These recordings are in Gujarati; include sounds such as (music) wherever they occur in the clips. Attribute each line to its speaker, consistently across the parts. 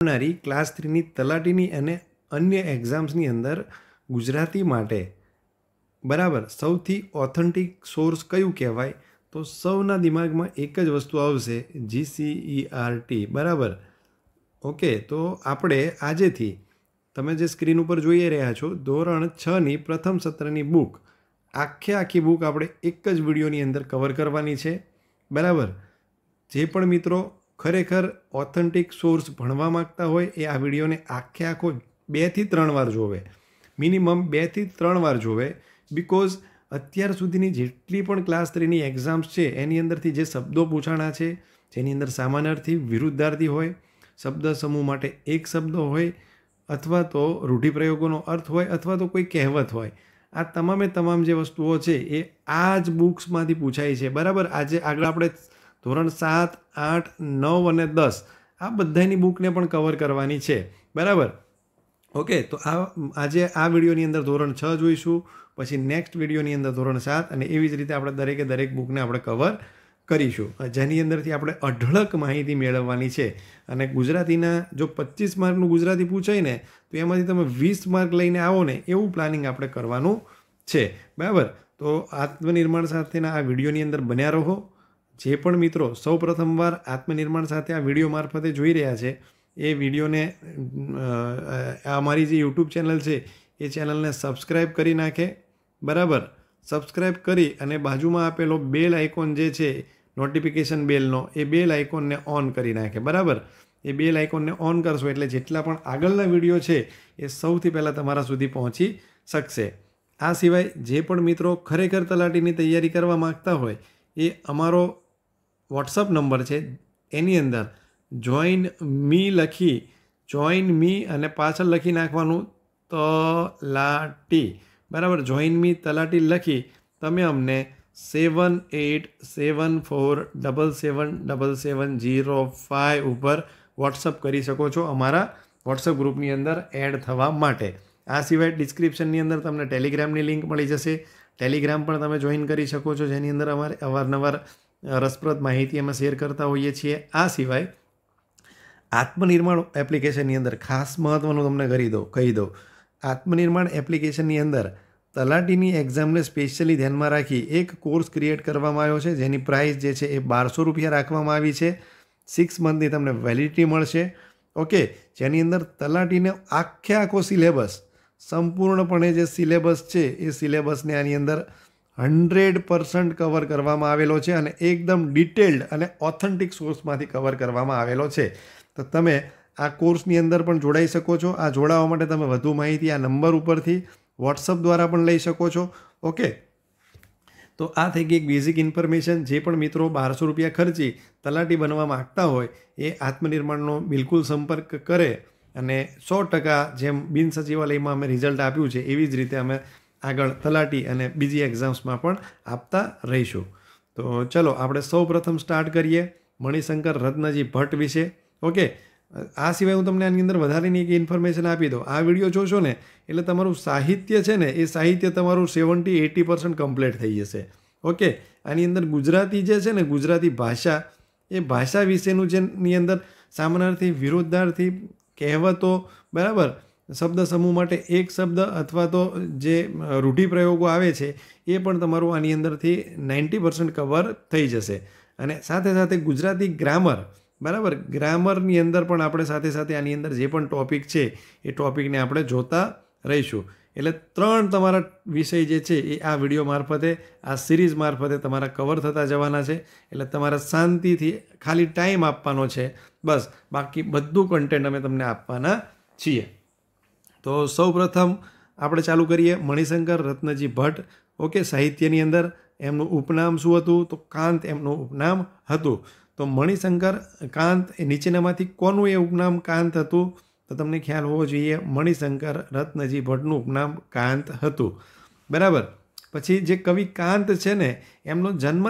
Speaker 1: આવનારી ક્લાસ થ્રીની તલાટીની અને અન્ય એક્ઝામ્સની અંદર ગુજરાતી માટે બરાબર સૌથી ઓથેન્ટિક સોર્સ કયું કહેવાય તો સૌના દિમાગમાં એક જ વસ્તુ આવશે જીસીઈઆરટી e બરાબર ઓકે તો આપણે આજેથી તમે જે સ્ક્રીન ઉપર જોઈએ રહ્યા છો ધોરણ છની પ્રથમ સત્રની બુક આખે આખી બુક આપણે એક જ વિડીયોની અંદર કવર કરવાની છે બરાબર જે પણ મિત્રો ખરેખર ઓથેન્ટિક સોર્સ ભણવા માગતા હોય એ આ વિડીયોને આખે આખો બેથી ત્રણ વાર જોવે મિનિમમ બેથી ત્રણ વાર જોવે બિકોઝ અત્યાર સુધીની જેટલી પણ ક્લાસ થ્રીની એક્ઝામ્સ છે એની અંદરથી જે શબ્દો પૂછાણા છે જેની અંદર સામાનાર્થી વિરુદ્ધાર્થી હોય શબ્દ સમૂહ માટે એક શબ્દ હોય અથવા તો રૂઢિપ્રયોગોનો અર્થ હોય અથવા તો કોઈ કહેવત હોય આ તમામે તમામ જે વસ્તુઓ છે એ આ જ બુક્સમાંથી પૂછાય છે બરાબર આજે આગળ આપણે ધોરણ સાત આઠ નવ અને દસ આ બધાની બુકને પણ કવર કરવાની છે બરાબર ઓકે તો આ આજે આ વિડીયોની અંદર ધોરણ છ જોઈશું પછી નેક્સ્ટ વિડીયોની અંદર ધોરણ સાત અને એવી જ રીતે આપણે દરેકે દરેક બુકને આપણે કવર કરીશું જેની અંદરથી આપણે અઢળક માહિતી મેળવવાની છે અને ગુજરાતીના જો પચીસ માર્કનું ગુજરાતી પૂછાય ને તો એમાંથી તમે વીસ માર્ક લઈને આવો ને એવું પ્લાનિંગ આપણે કરવાનું છે બરાબર તો આત્મનિર્માણ સાથેના આ વિડીયોની અંદર બન્યા રહો જે પણ મિત્રો સૌ પ્રથમવાર આત્મનિર્માણ સાથે આ વિડીયો મારફતે જોઈ રહ્યા છે એ વિડીયોને અમારી જે યુટ્યુબ ચેનલ છે એ ચેનલને સબસ્ક્રાઈબ કરી નાખે બરાબર સબસ્ક્રાઈબ કરી અને બાજુમાં આપેલો બેલ આઇકોન જે છે નોટિફિકેશન બેલનો એ બેલ આઇકોનને ઓન કરી નાખે બરાબર એ બેલ આઇકોનને ઓન કરશો એટલે જેટલા પણ આગળના વિડીયો છે એ સૌથી પહેલાં તમારા સુધી પહોંચી શકશે આ સિવાય જે પણ મિત્રો ખરેખર તલાટીની તૈયારી કરવા માગતા હોય એ અમારો વોટ્સઅપ નંબર છે એની અંદર જોઈન મી લખી જોઈન મી અને પાછળ લખી નાખવાનું તલાટી બરાબર જોઈન મી તલાટી લખી તમે અમને seven eight seven four double seven double seven zero five ઉપર વોટ્સઅપ કરી શકો છો અમારા વોટ્સઅપ ગ્રુપની અંદર એડ થવા માટે આ સિવાય ડિસ્ક્રિપ્શનની અંદર તમને ટેલિગ્રામની લિંક મળી જશે ટેલિગ્રામ પણ તમે જોઈન કરી શકો છો જેની અંદર અમારે અવારનવાર રસપ્રદ માહિતી અમે શેર કરતા હોઈએ છીએ આ સિવાય આત્મનિર્માણ એપ્લિકેશનની અંદર ખાસ મહત્ત્વનું તમને કરી દઉં કહી દઉં આત્મનિર્માણ એપ્લિકેશનની અંદર તલાટીની એક્ઝામને સ્પેશિયલી ધ્યાનમાં રાખી એક કોર્સ ક્રિએટ કરવામાં આવ્યો છે જેની પ્રાઇસ જે છે એ બારસો રૂપિયા રાખવામાં આવી છે સિક્સ મંથની તમને વેલિડિટી મળશે ઓકે જેની અંદર તલાટીને આખે આખો સિલેબસ સંપૂર્ણપણે જે સિલેબસ છે એ સિલેબસને આની અંદર હન્ડ્રેડ પર્સન્ટ કવર કરવામાં આવેલો છે અને એકદમ ડિટેલ્ડ અને ઓથેન્ટિક સોર્સમાંથી કવર કરવામાં આવેલો છે તો તમે આ કોર્સની અંદર પણ જોડાઈ શકો છો આ જોડાવા માટે તમે વધુ માહિતી આ નંબર ઉપરથી વોટ્સઅપ દ્વારા પણ લઈ શકો છો ઓકે તો આ થઈ ગઈ એક બેઝિક ઇન્ફોર્મેશન જે પણ મિત્રો બારસો રૂપિયા ખર્ચી તલાટી બનવા માગતા હોય એ આત્મનિર્માણનો બિલકુલ સંપર્ક કરે અને સો ટકા જેમ બિન સચિવાલયમાં અમે રિઝલ્ટ આપ્યું છે એવી જ રીતે અમે આગળ તલાટી અને બીજી એક્ઝામ્સમાં પણ આપતા રહીશું તો ચલો આપણે સૌ પ્રથમ સ્ટાર્ટ કરીએ મણિશંકર રત્નજી ભટ્ટ વિશે ઓકે આ સિવાય હું તમને આની અંદર વધારેની એક ઇન્ફોર્મેશન આપી દઉં આ વિડીયો જોશો ને એટલે તમારું સાહિત્ય છે ને એ સાહિત્ય તમારું સેવન્ટી એટી પર્સન્ટ કમ્પ્લીટ થઈ જશે ઓકે આની અંદર ગુજરાતી જે છે ને ગુજરાતી ભાષા એ ભાષા વિશેનું જેની અંદર સામાનાર્થી વિરોધાર્થી કહેવતો બરાબર શબ્દ સમૂહ માટે એક શબ્દ અથવા તો જે રૂઢિપ્રયોગો આવે છે એ પણ તમારું આની અંદરથી નાઇન્ટી પર્સન્ટ કવર થઈ જશે અને સાથે સાથે ગુજરાતી ગ્રામર બરાબર ગ્રામરની અંદર પણ આપણે સાથે સાથે આની અંદર જે પણ ટૉપિક છે એ ટૉપિકને આપણે જોતા રહીશું એટલે ત્રણ તમારા વિષય જે છે એ આ વિડીયો મારફતે આ સિરીઝ મારફતે તમારા કવર થતા જવાના છે એટલે તમારા શાંતિથી ખાલી ટાઈમ આપવાનો છે બસ બાકી બધું કન્ટેન્ટ અમે તમને આપવાના છીએ તો સૌપ્રથમ આપણે ચાલુ કરીએ મણિશંકર રત્નજી ભટ્ટ ઓકે સાહિત્યની અંદર એમનું ઉપનામ શું હતું તો કાંત એમનું ઉપનામ હતું તો મણિશંકર કાંત એ નીચેનામાંથી કોનું એ ઉપનામ કાંત હતું તો તમને ખ્યાલ હોવો જોઈએ મણિશંકર રત્નજી ભટ્ટનું ઉપનામ કાંત હતું બરાબર પછી જે કવિ કાંત છે ને એમનો જન્મ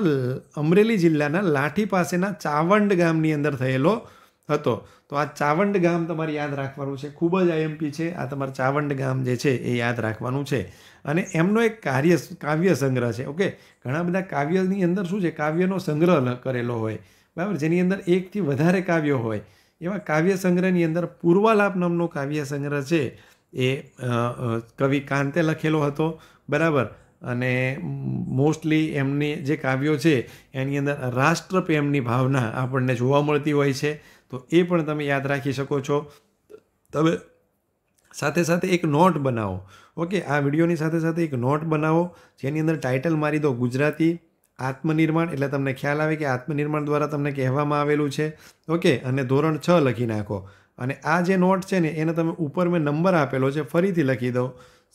Speaker 1: અમરેલી જિલ્લાના લાઠી પાસેના ચાવંડ ગામની અંદર થયેલો હતો તો આ ચાવંડ ગામ તમારે યાદ રાખવાનું છે ખૂબ જ આઈએમપી છે આ તમારે ચાવંડ ગામ જે છે એ યાદ રાખવાનું છે અને એમનો એક કાર્ય કાવ્ય સંગ્રહ છે ઓકે ઘણા બધા કાવ્યની અંદર શું છે કાવ્યનો સંગ્રહ કરેલો હોય બરાબર જેની અંદર એકથી વધારે કાવ્યો હોય એવા કાવ્ય સંગ્રહની અંદર પૂર્વાલાપ નામનો કાવ્ય સંગ્રહ છે એ કવિ કાંતે લખેલો હતો બરાબર અને મોસ્ટલી એમની જે કાવ્યો છે એની અંદર રાષ્ટ્રપ્રેમની ભાવના આપણને જોવા મળતી હોય છે તો એ પણ તમે યાદ રાખી શકો છો તમે સાથે સાથે એક નોટ બનાવો ઓકે આ વિડીયોની સાથે સાથે એક નોટ બનાવો જેની અંદર ટાઇટલ મારી દો ગુજરાતી આત્મનિર્માણ એટલે તમને ખ્યાલ આવે કે આત્મનિર્માણ દ્વારા તમને કહેવામાં આવેલું છે ઓકે અને ધોરણ છ લખી નાખો અને આ જે નોટ છે ને એને તમે ઉપર મેં નંબર આપેલો છે ફરીથી લખી દો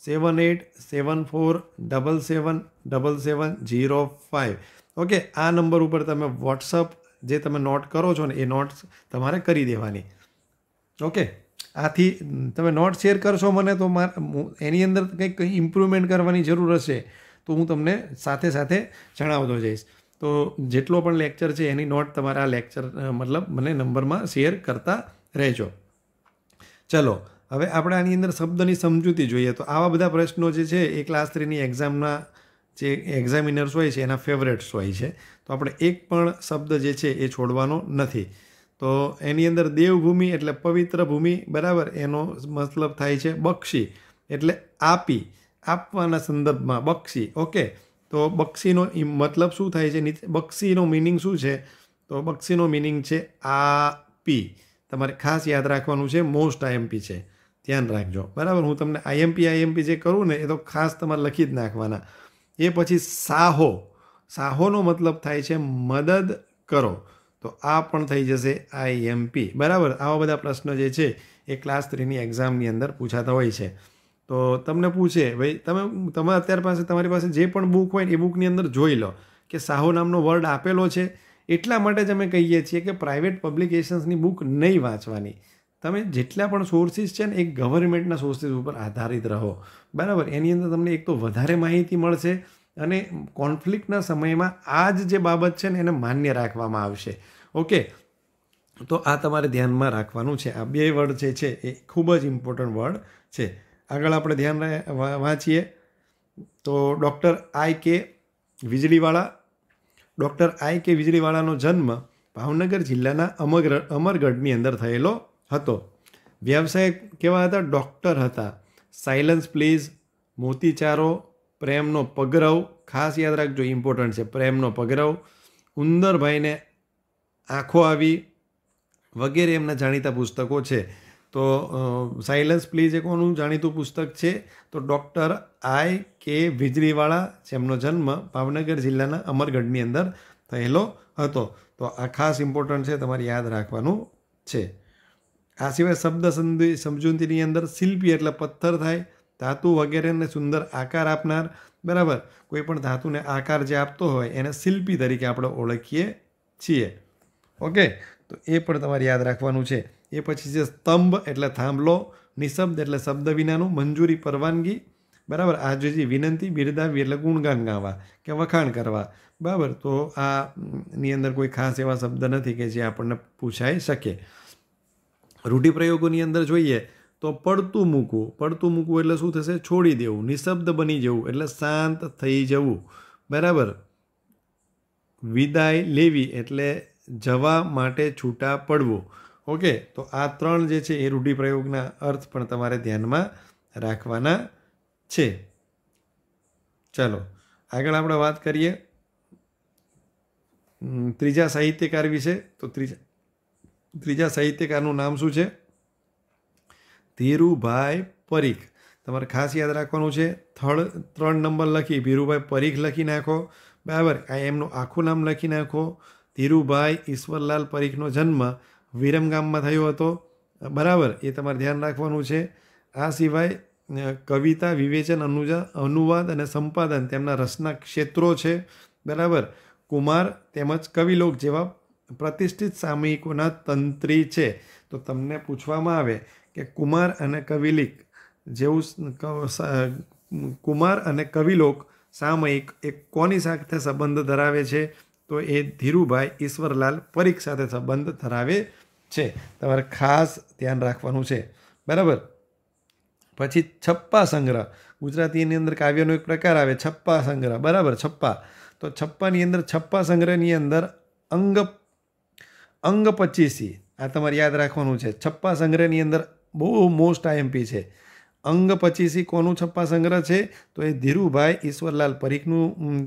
Speaker 1: seven eight seven four double seven double seven zero five okay આ નંબર ઉપર તમે વોટ્સઅપ જે તમે નોટ કરો છો ને એ નોટ્સ તમારે કરી દેવાની ઓકે આથી તમે નોટ શેર કરશો મને તો એની અંદર કંઈક ઇમ્પ્રુવમેન્ટ કરવાની જરૂર હશે તો હું તમને સાથે સાથે જણાવતો જઈશ તો જેટલો પણ લેક્ચર છે એની નોટ તમારા લેક્ચર મતલબ મને નંબરમાં શેર કરતા રહેજો ચલો હવે આપણે આની અંદર શબ્દની સમજૂતી જોઈએ તો આવા બધા પ્રશ્નો જે છે એ ક્લાસ થ્રીની એક્ઝામના જે એક્ઝામિનર્સ હોય છે એના ફેવરેટ્સ હોય છે તો આપણે એક પણ શબ્દ જે છે એ છોડવાનો નથી તો એની અંદર દેવભૂમિ એટલે પવિત્ર ભૂમિ બરાબર એનો મતલબ થાય છે બક્ષી એટલે આપી આપવાના સંદર્ભમાં બક્ષી ઓકે તો બક્ષીનો મતલબ શું થાય છે નીચે બક્ષીનો મિનિંગ શું છે તો બક્ષીનો મિનિંગ છે આપી તમારે ખાસ યાદ રાખવાનું છે મોસ્ટ આઈએમપી છે ધ્યાન રાખજો બરાબર હું તમને આઈએમપી આઈએમપી જે કરું ને એ તો ખાસ તમારે લખી જ નાખવાના એ પછી સાહો સાહોનો મતલબ થાય છે મદદ કરો તો આ પણ થઈ જશે આઈએમપી બરાબર આવા બધા પ્રશ્નો જે છે એ ક્લાસ થ્રીની એક્ઝામની અંદર પૂછાતા હોય છે તો તમને પૂછે ભાઈ તમે તમે અત્યાર પાસે તમારી પાસે જે પણ બુક હોય ને એ બુકની અંદર જોઈ લો કે સાહો નામનો વર્ડ આપેલો છે એટલા માટે જ અમે કહીએ છીએ કે પ્રાઇવેટ પબ્લિકેશન્સની બુક નહીં વાંચવાની તમે જેટલા પણ સોર્સિસ છે ને એ ગવર્મેન્ટના સોર્સિસ ઉપર આધારિત રહો બરાબર એની અંદર તમને એક તો વધારે માહિતી મળશે અને કોન્ફ્લિક્ટના સમયમાં આ જ જે બાબત છે ને એને માન્ય રાખવામાં આવશે ઓકે તો આ તમારે ધ્યાનમાં રાખવાનું છે આ બે વર્ડ જે છે એ ખૂબ જ ઇમ્પોર્ટન્ટ વર્ડ છે આગળ આપણે ધ્યાન વાંચીએ તો ડૉક્ટર આઈ કે વીજળીવાળા ડૉક્ટર આઈ કે વીજળીવાળાનો જન્મ ભાવનગર જિલ્લાના અમરગઢ અમરગઢની અંદર થયેલો હતો વ્યવસાય કેવા હતા ડૉક્ટર હતા સાયલન્સ પ્લીઝ મોતીચારો પ્રેમનો પગરવ ખાસ યાદ રાખજો ઇમ્પોર્ટન્ટ છે પ્રેમનો પગરવ ઉંદરભાઈને આંખો આવી વગેરે એમના જાણીતા પુસ્તકો છે તો સાયલન્સ પ્લીઝ એ કોનું જાણીતું પુસ્તક છે તો ડૉક્ટર આઈ કે વીજળીવાળા જેમનો જન્મ ભાવનગર જિલ્લાના અમરગઢની અંદર થયેલો હતો તો આ ખાસ ઇમ્પોર્ટન્ટ છે તમારે યાદ રાખવાનું છે આ સિવાય શબ્દ સમજૂતીની અંદર શિલ્પી એટલે પથ્થર થાય ધાતુ વગેરેને સુંદર આકાર આપનાર બરાબર કોઈ પણ ધાતુને આકાર જે આપતો હોય એને શિલ્પી તરીકે આપણે ઓળખીએ છીએ ઓકે તો એ પણ તમારે યાદ રાખવાનું છે એ પછી છે સ્તંભ એટલે થાંભલો નિશબ્દ એટલે શબ્દ વિનાનું મંજૂરી પરવાનગી બરાબર આજેજી વિનંતી બિરદાવી એટલે ગુણગાન ગાવા કે વખાણ કરવા બરાબર તો આ ની અંદર કોઈ ખાસ એવા શબ્દ નથી કે જે આપણને પૂછાઈ શકે રૂઢિપ્રયોગોની અંદર જોઈએ તો પડતું મૂકવું પડતું મૂકવું એટલે શું થશે છોડી દેવું નિશબ્દ બની જવું એટલે શાંત થઈ જવું બરાબર વિદાય લેવી એટલે જવા માટે છૂટા પડવું ઓકે તો આ ત્રણ જે છે એ રૂઢિપ્રયોગના અર્થ પણ તમારે ધ્યાનમાં રાખવાના છે ચાલો આગળ આપણે વાત કરીએ ત્રીજા સાહિત્યકાર વિશે તો ત્રીજા ત્રીજા સાહિત્યકારનું નામ શું છે ધીરુભાઈ પરીખ તમારે ખાસ યાદ રાખવાનું છે થર્ડ ત્રણ નંબર લખી ધીરુભાઈ પરીખ લખી નાખો બરાબર આ એમનું આખું નામ લખી નાખો ધીરુભાઈ ઈશ્વરલાલ પરીખનો જન્મ વિરમગામમાં થયો હતો બરાબર એ તમારે ધ્યાન રાખવાનું છે આ સિવાય કવિતા વિવેચન અનુજા અનુવાદ અને સંપાદન તેમના રસના ક્ષેત્રો છે બરાબર કુમાર તેમજ કવિલોક જેવા પ્રતિષ્ઠિત સામયિકોના તંત્રી છે તો તમને પૂછવામાં આવે કે કુમાર અને કવિલિક જેવું કુમાર અને કવિલોક સામયિક એક કોની સાથે સંબંધ ધરાવે છે તો એ ધીરુભાઈ ઈશ્વરલાલ પરીખ સાથે સંબંધ ધરાવે છે તમારે ખાસ ધ્યાન રાખવાનું છે બરાબર પછી છપ્પા સંગ્રહ ગુજરાતીની અંદર કાવ્યનો એક પ્રકાર આવે છપ્પા સંગ્રહ બરાબર છપ્પા તો છપ્પાની અંદર છપ્પા સંગ્રહની અંદર અંગ અંગ પચીસી આ તમારે યાદ રાખવાનું છે છપ્પા સંગ્રહની અંદર બહુ મોસ્ટ આઈએમપી છે અંગ પચીસી કોનું છપ્પા સંગ્રહ છે તો એ ધીરુભાઈ ઈશ્વરલાલ પરીખનું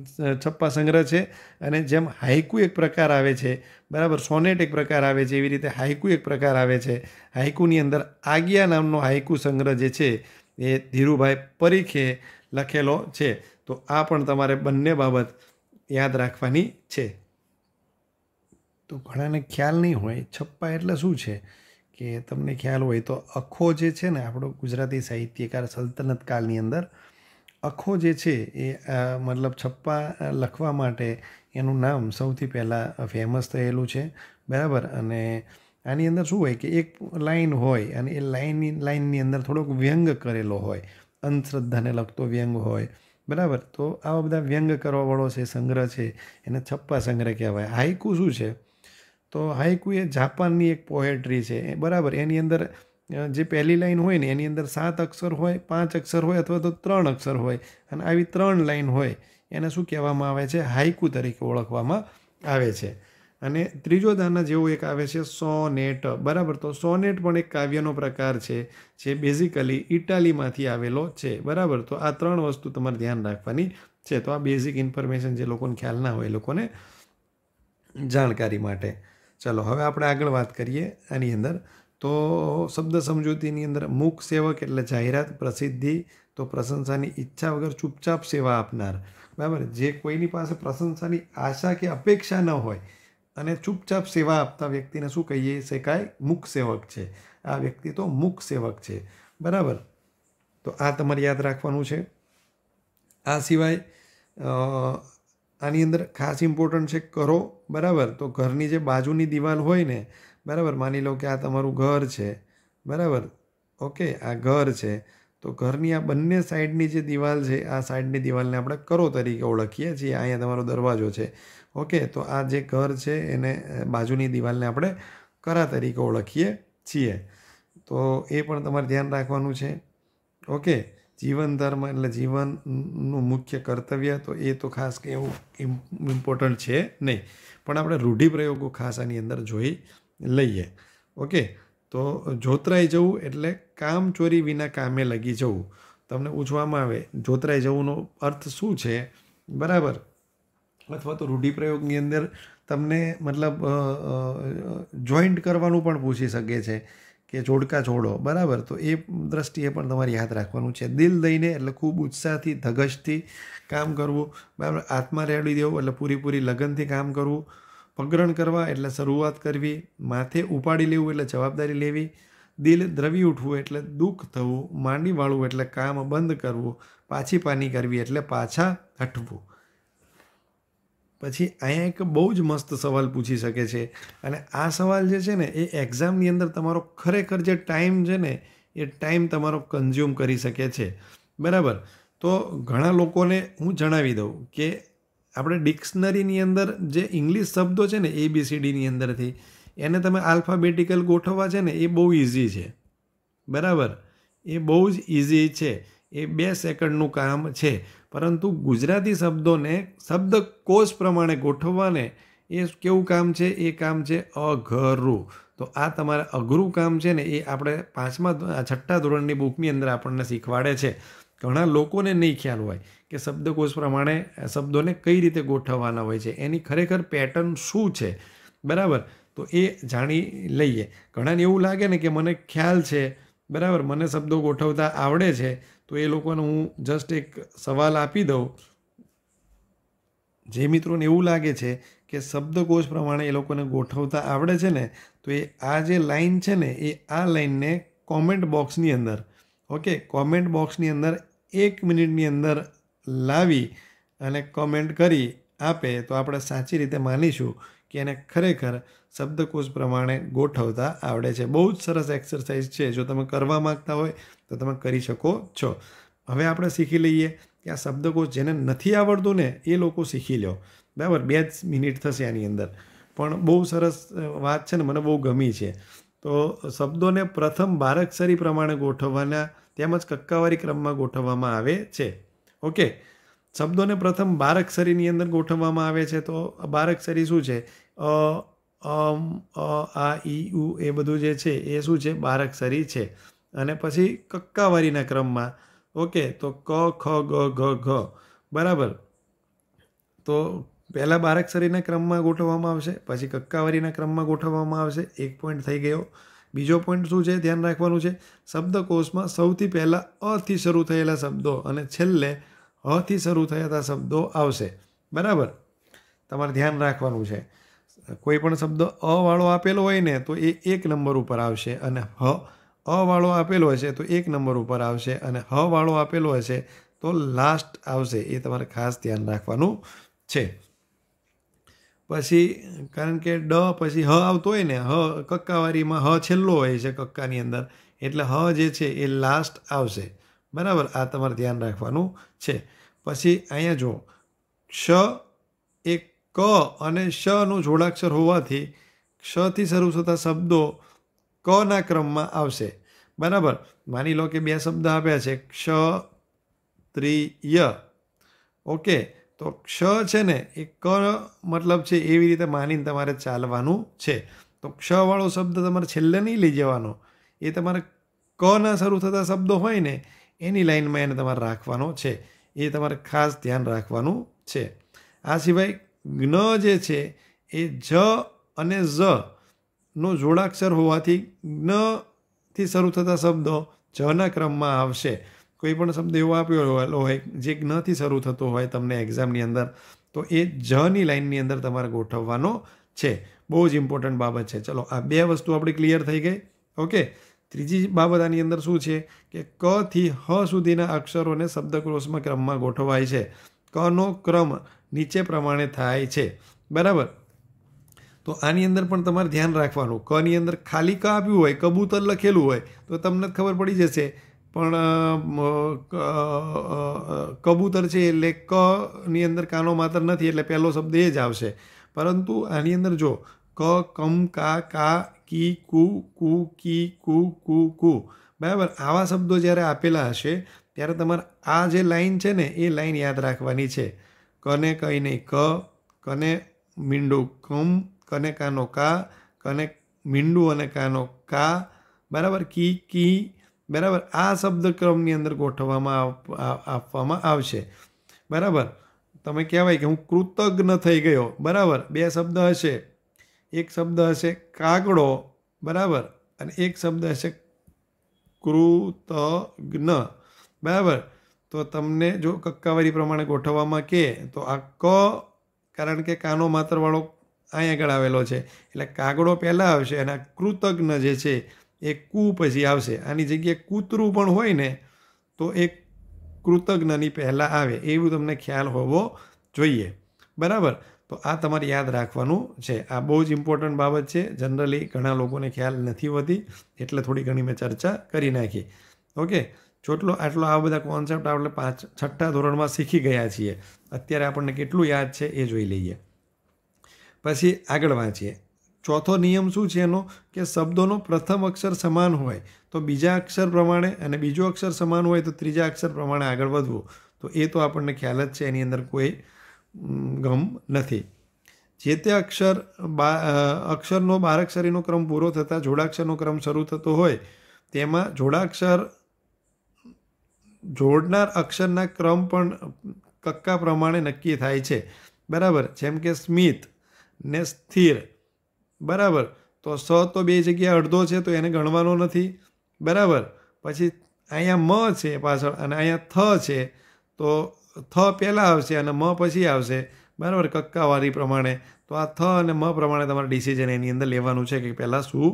Speaker 1: છપ્પા સંગ્રહ છે અને જેમ હાઇકુ એક પ્રકાર આવે છે બરાબર સોનેટ એક પ્રકાર આવે છે એવી રીતે હાઇકુ એક પ્રકાર આવે છે હાઇકુની અંદર આગિયા નામનો હાઇકુ સંગ્રહ જે છે એ ધીરુભાઈ પરીખે લખેલો છે તો આ પણ તમારે બંને બાબત યાદ રાખવાની છે તો ઘણાને ખ્યાલ નહીં હોય છપ્પા એટલે શું છે કે તમને ખ્યાલ હોય તો અખો જે છે ને આપણો ગુજરાતી સાહિત્યકાર સલ્તનત કાળની અંદર અખો જે છે એ મતલબ છપ્પા લખવા માટે એનું નામ સૌથી પહેલાં ફેમસ થયેલું છે બરાબર અને આની અંદર શું હોય કે એક લાઈન હોય અને એ લાઈનની લાઈનની અંદર થોડોક વ્યંગ કરેલો હોય અંધશ્રદ્ધાને લગતો વ્યંગ હોય બરાબર તો આવા બધા વ્યંગ કરવાવાળો છે સંગ્રહ છે એને છપ્પા સંગ્રહ કહેવાય હાઈકુ શું છે તો હાઇકુ એ જાપાનની એક પોએટ્રી છે બરાબર એની અંદર જે પહેલી લાઈન હોય ને એની અંદર સાત અક્ષર હોય પાંચ અક્ષર હોય અથવા તો ત્રણ અક્ષર હોય અને આવી ત્રણ લાઈન હોય એને શું કહેવામાં આવે છે હાઈકુ તરીકે ઓળખવામાં આવે છે અને ત્રીજો દાના જેવો એક આવે છે સોનેટ બરાબર તો સોનેટ પણ એક કાવ્યનો પ્રકાર છે જે બેઝિકલી ઇટાલીમાંથી આવેલો છે બરાબર તો આ ત્રણ વસ્તુ તમારે ધ્યાન રાખવાની છે તો આ બેઝિક ઇન્ફોર્મેશન જે લોકોને ખ્યાલ ના હોય એ લોકોને જાણકારી માટે ચાલો હવે આપણે આગળ વાત કરીએ આની અંદર તો શબ્દ સમજૂતીની અંદર મુખ સેવક એટલે જાહેરાત પ્રસિદ્ધિ તો પ્રશંસાની ઈચ્છા વગર ચૂપચાપ સેવા આપનાર બરાબર જે કોઈની પાસે પ્રશંસાની આશા કે અપેક્ષા ન હોય અને ચૂપચાપ સેવા આપતા વ્યક્તિને શું કહીએ શકાય મુખ સેવક છે આ વ્યક્તિ તો મુખ સેવક છે બરાબર તો આ તમારે યાદ રાખવાનું છે આ સિવાય આની અંદર ખાસ ઇમ્પોર્ટન્ટ છે કરો બરાબર તો ઘરની જે બાજુની દિવાલ હોય ને બરાબર માની લો કે આ તમારું ઘર છે બરાબર ઓકે આ ઘર છે તો ઘરની આ બંને સાઈડની જે દિવાલ છે આ સાઈડની દિવાલને આપણે કરો તરીકે ઓળખીએ છીએ અહીંયા તમારો દરવાજો છે ઓકે તો આ જે ઘર છે એને બાજુની દિવાલને આપણે કરા તરીકે ઓળખીએ છીએ તો એ પણ તમારે ધ્યાન રાખવાનું છે ઓકે જીવન ધર્મ એટલે જીવનનું મુખ્ય કર્તવ્ય તો એ તો ખાસ કે એવું ઇમ્પોર્ટન્ટ છે નહીં પણ આપણે રૂઢિપ્રયોગો ખાસ આની અંદર જોઈ લઈએ ઓકે તો જોતરાઈ જવું એટલે કામચોરી વિના કામે લગી જવું તમને પૂછવામાં આવે જોતરાઈ જવુંનો અર્થ શું છે બરાબર અથવા તો રૂઢિપ્રયોગની અંદર તમને મતલબ જોઈન્ટ કરવાનું પણ પૂછી શકે છે કે જોડકા છોડો બરાબર તો એ દૃષ્ટિએ પણ તમારે યાદ રાખવાનું છે દિલ દઈને એટલે ખૂબ ઉત્સાહથી ધગશથી કામ કરવું બરાબર આત્મા રેડી દેવું એટલે પૂરીપૂરી લગનથી કામ કરવું પગરણ કરવા એટલે શરૂઆત કરવી માથે ઉપાડી લેવું એટલે જવાબદારી લેવી દિલ દ્રવી ઉઠવું એટલે દુઃખ થવું માંડી વાળવું એટલે કામ બંધ કરવું પાછી પાની કરવી એટલે પાછા હટવું પછી અહીંયા એક બહુ જ મસ્ત સવાલ પૂછી શકે છે અને આ સવાલ જે છે ને એ એક્ઝામની અંદર તમારો ખરેખર જે ટાઈમ છે ને એ ટાઈમ તમારો કન્ઝ્યુમ કરી શકે છે બરાબર તો ઘણા લોકોને હું જણાવી દઉં કે આપણે ડિક્શનરીની અંદર જે ઇંગ્લિશ શબ્દો છે ને એબીસીડીની અંદરથી એને તમે આલ્ફાબેટિકલ ગોઠવવા છે ને એ બહુ ઇઝી છે બરાબર એ બહુ જ ઇઝી છે એ બે સેકન્ડનું કામ છે પરંતુ ગુજરાતી શબ્દોને શબ્દકોશ પ્રમાણે ગોઠવવાને એ કેવું કામ છે એ કામ છે અઘરું તો આ તમારે અઘરું કામ છે ને એ આપણે પાંચમા છઠ્ઠા ધોરણની બુકની અંદર આપણને શીખવાડે છે ઘણા લોકોને નહીં ખ્યાલ હોય કે શબ્દકોશ પ્રમાણે શબ્દોને કઈ રીતે ગોઠવવાના હોય છે એની ખરેખર પેટર્ન શું છે બરાબર તો એ જાણી લઈએ ઘણાને એવું લાગે ને કે મને ખ્યાલ છે બરાબર મને શબ્દો ગોઠવતા આવડે છે તો એ લોકોને હું જસ્ટ એક સવાલ આપી દઉં જે મિત્રોને એવું લાગે છે કે શબ્દકોશ પ્રમાણે એ લોકોને ગોઠવતા આવડે છે ને તો એ આ જે લાઇન છે ને એ આ લાઇનને કોમેન્ટ બોક્સની અંદર ઓકે કોમેન્ટ બોક્સની અંદર એક મિનિટની અંદર લાવી અને કોમેન્ટ કરી આપે તો આપણે સાચી રીતે માનીશું કે એને ખરેખર શબ્દકોશ પ્રમાણે ગોઠવતા આવડે છે બહુ જ સરસ એક્સરસાઇઝ છે જો તમે કરવા માગતા હોય તો તમે કરી શકો છો હવે આપણે શીખી લઈએ કે આ શબ્દકોશ જેને નથી આવડતું ને એ લોકો શીખી લો બરાબર બે જ મિનિટ થશે આની અંદર પણ બહુ સરસ વાત છે ને મને બહુ ગમી છે તો શબ્દોને પ્રથમ બારકસરી પ્રમાણે ગોઠવવાના તેમજ કક્કાવારી ક્રમમાં ગોઠવવામાં આવે છે ઓકે શબ્દોને પ્રથમ બાર અંદર ગોઠવવામાં આવે છે તો બાર શું છે અ અમ અ આ ઈ ઉ એ બધું જે છે એ શું છે બાર છે અને પછી કક્કાવારીના ક્રમમાં ઓકે તો ક ખ ગ ઘ ઘ બરાબર તો પહેલાં બારાક્ષરીના ક્રમમાં ગોઠવવામાં આવશે પછી કક્કાવારીના ક્રમમાં ગોઠવવામાં આવશે એક પોઈન્ટ થઈ ગયો બીજો પોઈન્ટ શું છે ધ્યાન રાખવાનું છે શબ્દકોશમાં સૌથી પહેલાં અથી શરૂ થયેલા શબ્દો અને છેલ્લે અથી શરૂ થયેલા શબ્દો આવશે બરાબર તમારે ધ્યાન રાખવાનું છે કોઈ પણ શબ્દ અવાળો આપેલો હોય ને તો એ એક નંબર ઉપર આવશે અને હ વાળો આપેલો હશે તો એક નંબર ઉપર આવશે અને હ વાળો આપેલો હશે તો લાસ્ટ આવશે એ તમારે ખાસ ધ્યાન રાખવાનું છે પછી કારણ કે ડ પછી હ આવતો હોય ને હ કક્કાવારીમાં હ છેલ્લો હોય છે કક્કાની અંદર એટલે હ જે છે એ લાસ્ટ આવશે બરાબર આ તમારે ધ્યાન રાખવાનું છે પછી અહીંયા જુઓ ક્ષ એ ક અને શ નું જોડાક્ષર હોવાથી ક્ષથી શરૂ થતા શબ્દો કના ક્રમમાં આવશે બરાબર માની લો કે બે શબ્દ આપ્યા છે ક્ષ ત્રિય ઓકે તો ક્ષ છે ને એ ક મતલબ છે એવી રીતે માનીને તમારે ચાલવાનું છે તો ક્ષવાળો શબ્દ તમારે છેલ્લે નહીં લઈ જવાનો એ તમારે કના શરૂ થતા શબ્દો હોય ને એની લાઇનમાં એને તમારે રાખવાનો છે એ તમારે ખાસ ધ્યાન રાખવાનું છે આ સિવાય જ્ઞ જે છે એ જ અને ઝ નો જોડાક્ષર હોવાથી જ્ઞથી શરૂ થતા શબ્દો જના ક્રમમાં આવશે કોઈ પણ શબ્દ એવો આપ્યો હોય જે જ્ઞથી શરૂ થતો હોય તમને એક્ઝામની અંદર તો એ જની લાઇનની અંદર તમારે ગોઠવવાનો છે બહુ જ ઇમ્પોર્ટન્ટ બાબત છે ચલો આ બે વસ્તુ આપણી ક્લિયર થઈ ગઈ ઓકે ત્રીજી બાબત આની અંદર શું છે કે ક થી હ સુધીના અક્ષરોને શબ્દકોશમાં ક્રમમાં ગોઠવાય છે કનો ક્રમ નીચે પ્રમાણે થાય છે બરાબર તો આની અંદર પણ તમારે ધ્યાન રાખવાનું કની અંદર ખાલી ક આપ્યું હોય કબૂતર લખેલું હોય તો તમને ખબર પડી જશે પણ કબૂતર છે એટલે કની અંદર કાનો માત્ર નથી એટલે પહેલો શબ્દ એ જ આવશે પરંતુ આની અંદર જો ક કમ કા કા કી કુ કુ કી કુ કુ કુ બરાબર આવા શબ્દો જ્યારે આપેલા હશે ત્યારે તમારે આ જે લાઈન છે ને એ લાઇન યાદ રાખવાની છે કને કંઈ નહીં ક કને મીંડું કમ કને કાનો કા કને મીંડું અને કાનો કા બરાબર કી કી બરાબર આ શબ્દક્રમની અંદર ગોઠવવામાં આપવામાં આવશે બરાબર તમે કહેવાય કે હું કૃતજ્ઞ થઈ ગયો બરાબર બે શબ્દ હશે એક શબ્દ હશે કાગડો બરાબર અને એક શબ્દ હશે કૃતજ્ઞ બરાબર તો તમને જો કક્કાવારી પ્રમાણે ગોઠવવામાં કે તો આ ક કારણ કે કાનો માત્રવાળો અહીં આગળ આવેલો છે એટલે કાગડો પહેલાં આવશે અને કૃતજ્ઞ જે છે એ કુ પછી આવશે આની જગ્યાએ કૂતરું પણ હોય ને તો એ કૃતજ્ઞની પહેલાં આવે એવું તમને ખ્યાલ હોવો જોઈએ બરાબર તો આ તમારે યાદ રાખવાનું છે આ બહુ જ ઇમ્પોર્ટન્ટ બાબત છે જનરલી ઘણા લોકોને ખ્યાલ નથી હોતી એટલે થોડી ઘણી મેં ચર્ચા કરી નાખી ઓકે ચોટલો આટલો આ બધા કોન્સેપ્ટ આપણે પાંચ છઠ્ઠા ધોરણમાં શીખી ગયા છીએ અત્યારે આપણને કેટલું યાદ છે એ જોઈ લઈએ પછી આગળ વાંચીએ ચોથો નિયમ શું છે એનો કે શબ્દોનો પ્રથમ અક્ષર સમાન હોય તો બીજા અક્ષર પ્રમાણે અને બીજો અક્ષર સમાન હોય તો ત્રીજા અક્ષર પ્રમાણે આગળ વધવું તો એ તો આપણને ખ્યાલ જ છે એની અંદર કોઈ ગમ નથી જે તે અક્ષર બા અક્ષરનો બાર અક્ષરીનો ક્રમ પૂરો થતાં જોડાક્ષરનો ક્રમ શરૂ થતો હોય તેમાં જોડાક્ષર જોડનાર અક્ષરના ક્રમ પણ કક્કા પ્રમાણે નક્કી થાય છે બરાબર જેમ કે સ્મિત ને સ્થિર બરાબર તો સ તો બે જગ્યાએ અડધો છે તો એને ગણવાનો નથી બરાબર પછી અહીંયા મ છે પાછળ અને અહીંયા થ છે તો થ પહેલાં આવશે અને મ પછી આવશે બરાબર કક્કાવારી પ્રમાણે તો આ થ અને મ પ્રમાણે તમારે ડિસિઝન એની અંદર લેવાનું છે કે પહેલાં શું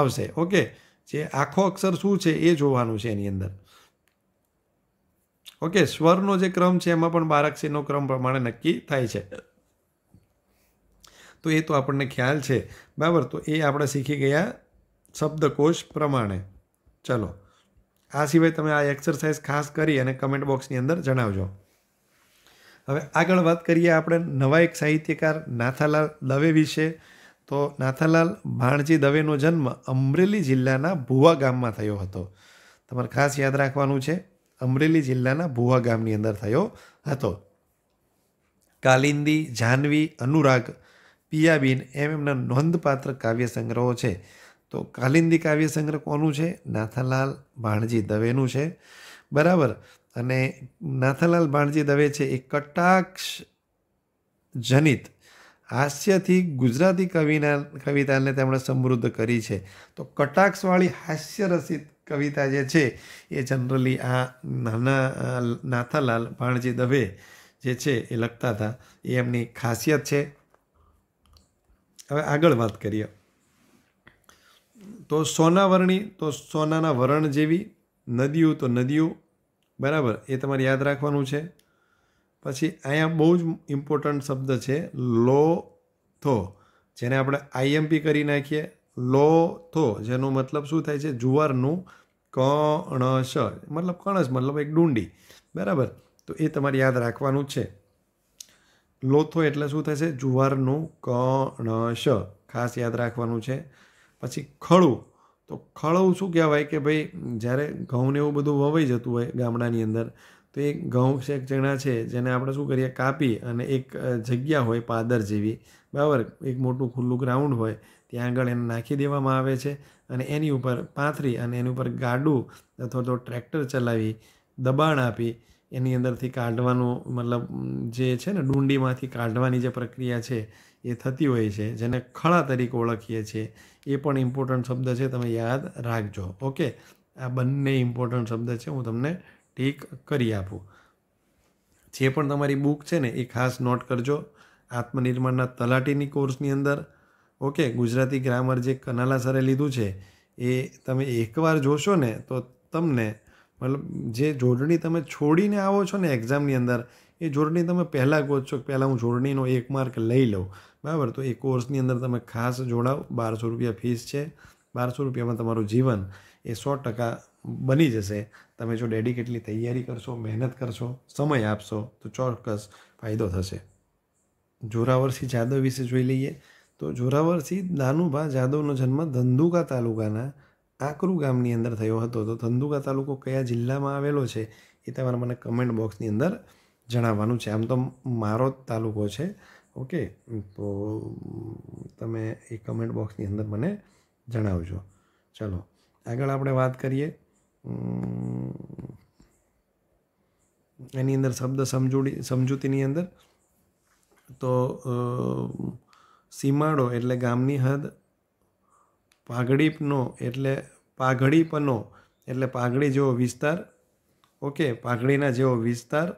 Speaker 1: આવશે ઓકે જે આખો અક્ષર શું છે એ જોવાનું છે એની અંદર ઓકે સ્વરનો જે ક્રમ છે એમાં પણ બારાક્ષીનો ક્રમ પ્રમાણે નક્કી થાય છે તો એ તો આપણને ખ્યાલ છે બરાબર તો એ આપણે શીખી ગયા શબ્દકોશ પ્રમાણે ચલો આ સિવાય તમે આ એક્સરસાઇઝ ખાસ કરી અને કમેન્ટ બોક્સની અંદર જણાવજો હવે આગળ વાત કરીએ આપણે નવા એક સાહિત્યકાર નાથાલાલ દવે વિશે તો નાથાલાલ ભાણજી દવેનો જન્મ અમરેલી જિલ્લાના ભુવા ગામમાં થયો હતો તમારે ખાસ યાદ રાખવાનું છે અમરેલી જિલ્લાના ભુવા ગામની અંદર થયો હતો કાલિંદી જાહ્નવી અનુરાગ પિયાબીન એમ એમના નોંધપાત્ર કાવ્ય સંગ્રહો છે તો કાલિંદી કાવ્ય સંગ્રહ કોનું છે નાથાલાલ ભાણજી દવેનું છે બરાબર અને નાથાલાલ ભાણજી દવે છે એ કટાક્ષ જનિત હાસ્યથી ગુજરાતી કવિના કવિતાને તેમણે સમૃદ્ધ કરી છે તો કટાક્ષવાળી હાસ્યરસિત કવિતા જે છે એ જનરલી આ નાના નાથાલાલ ભાણજી દવે જે છે એ લખતા હતા એ એમની ખાસિયત છે હવે આગળ વાત કરીએ તો સોનાવર્ણી તો સોનાના વરણ જેવી નદીઓ તો નદીઓ બરાબર એ તમારે યાદ રાખવાનું છે પછી અહીંયા બહુ જ ઇમ્પોર્ટન્ટ શબ્દ છે લો થો જેને આપણે આઈએમપી કરી નાખીએ લો થો જેનો મતલબ શું થાય છે જુવારનું કણસ મતલબ કણસ મતલબ એક ડુંડી બરાબર તો એ તમારે યાદ રાખવાનું છે લોથો એટલે શું થશે જુવારનું કણશ ખાસ યાદ રાખવાનું છે પછી ખળું તો ખળું શું કહેવાય કે ભાઈ જ્યારે ઘઉંને એવું બધું વવાઈ જતું હોય ગામડાની અંદર તો એ ઘઉં શેક ચણા છે જેને આપણે શું કરીએ કાપી અને એક જગ્યા હોય પાદર જેવી બરાબર એક મોટું ખુલ્લું ગ્રાઉન્ડ હોય ત્યાં આગળ એને નાખી દેવામાં આવે છે અને એની ઉપર પાથરી અને એની ઉપર ગાડું અથવા તો ટ્રેક્ટર ચલાવી દબાણ આપી એની અંદરથી કાઢવાનું મતલબ જે છે ને ડુંડીમાંથી કાઢવાની જે પ્રક્રિયા છે એ થતી હોય છે જેને ખળા તરીકે ઓળખીએ છીએ એ પણ ઇમ્પોર્ટન્ટ શબ્દ છે તમે યાદ રાખજો ઓકે આ બંને ઇમ્પોર્ટન્ટ શબ્દ છે હું તમને ટીક કરી આપું જે પણ તમારી બુક છે ને એ ખાસ નોટ કરજો આત્મનિર્માણના તલાટીની કોર્સની અંદર ઓકે ગુજરાતી ગ્રામર જે કનાલા સરે લીધું છે એ તમે એકવાર જોશો ને તો તમને મતલબ જે જોડણી તમે છોડીને આવો છો ને એક્ઝામની અંદર એ જોડણી તમે પહેલાં કહો છો કે પહેલાં હું જોડણીનો એક માર્ક લઈ લઉં બરાબર તો એ કોર્સની અંદર તમે ખાસ જોડાઓ બારસો રૂપિયા ફીસ છે બારસો રૂપિયામાં તમારું જીવન એ સો ટકા બની જશે તમે જો ડેડિકેટલી તૈયારી કરશો મહેનત કરશો સમય આપશો તો ચોક્કસ ફાયદો થશે જોરાવરસિંહ જાદવ વિશે જોઈ લઈએ તો જોરાવરસિંહ દાનુભા જાદવનો જન્મ ધંધુકા તાલુકાના આકરું ગામની અંદર થયો હતો તો ધંધુકા તાલુકો કયા જિલ્લામાં આવેલો છે એ તમારે મને કમેન્ટ બોક્સની અંદર જણાવવાનું છે આમ તો મારો જ તાલુકો છે ઓકે તો તમે એ કમેન્ટ બોક્સની અંદર મને જણાવજો ચલો આગળ આપણે વાત કરીએ એની અંદર શબ્દ સમજૂડી સમજૂતીની અંદર તો સીમાડો એટલે ગામની હદ પાઘડીપનો એટલે પાઘડીપનો એટલે પાઘડી જેવો વિસ્તાર ઓકે પાઘડીના જેવો વિસ્તાર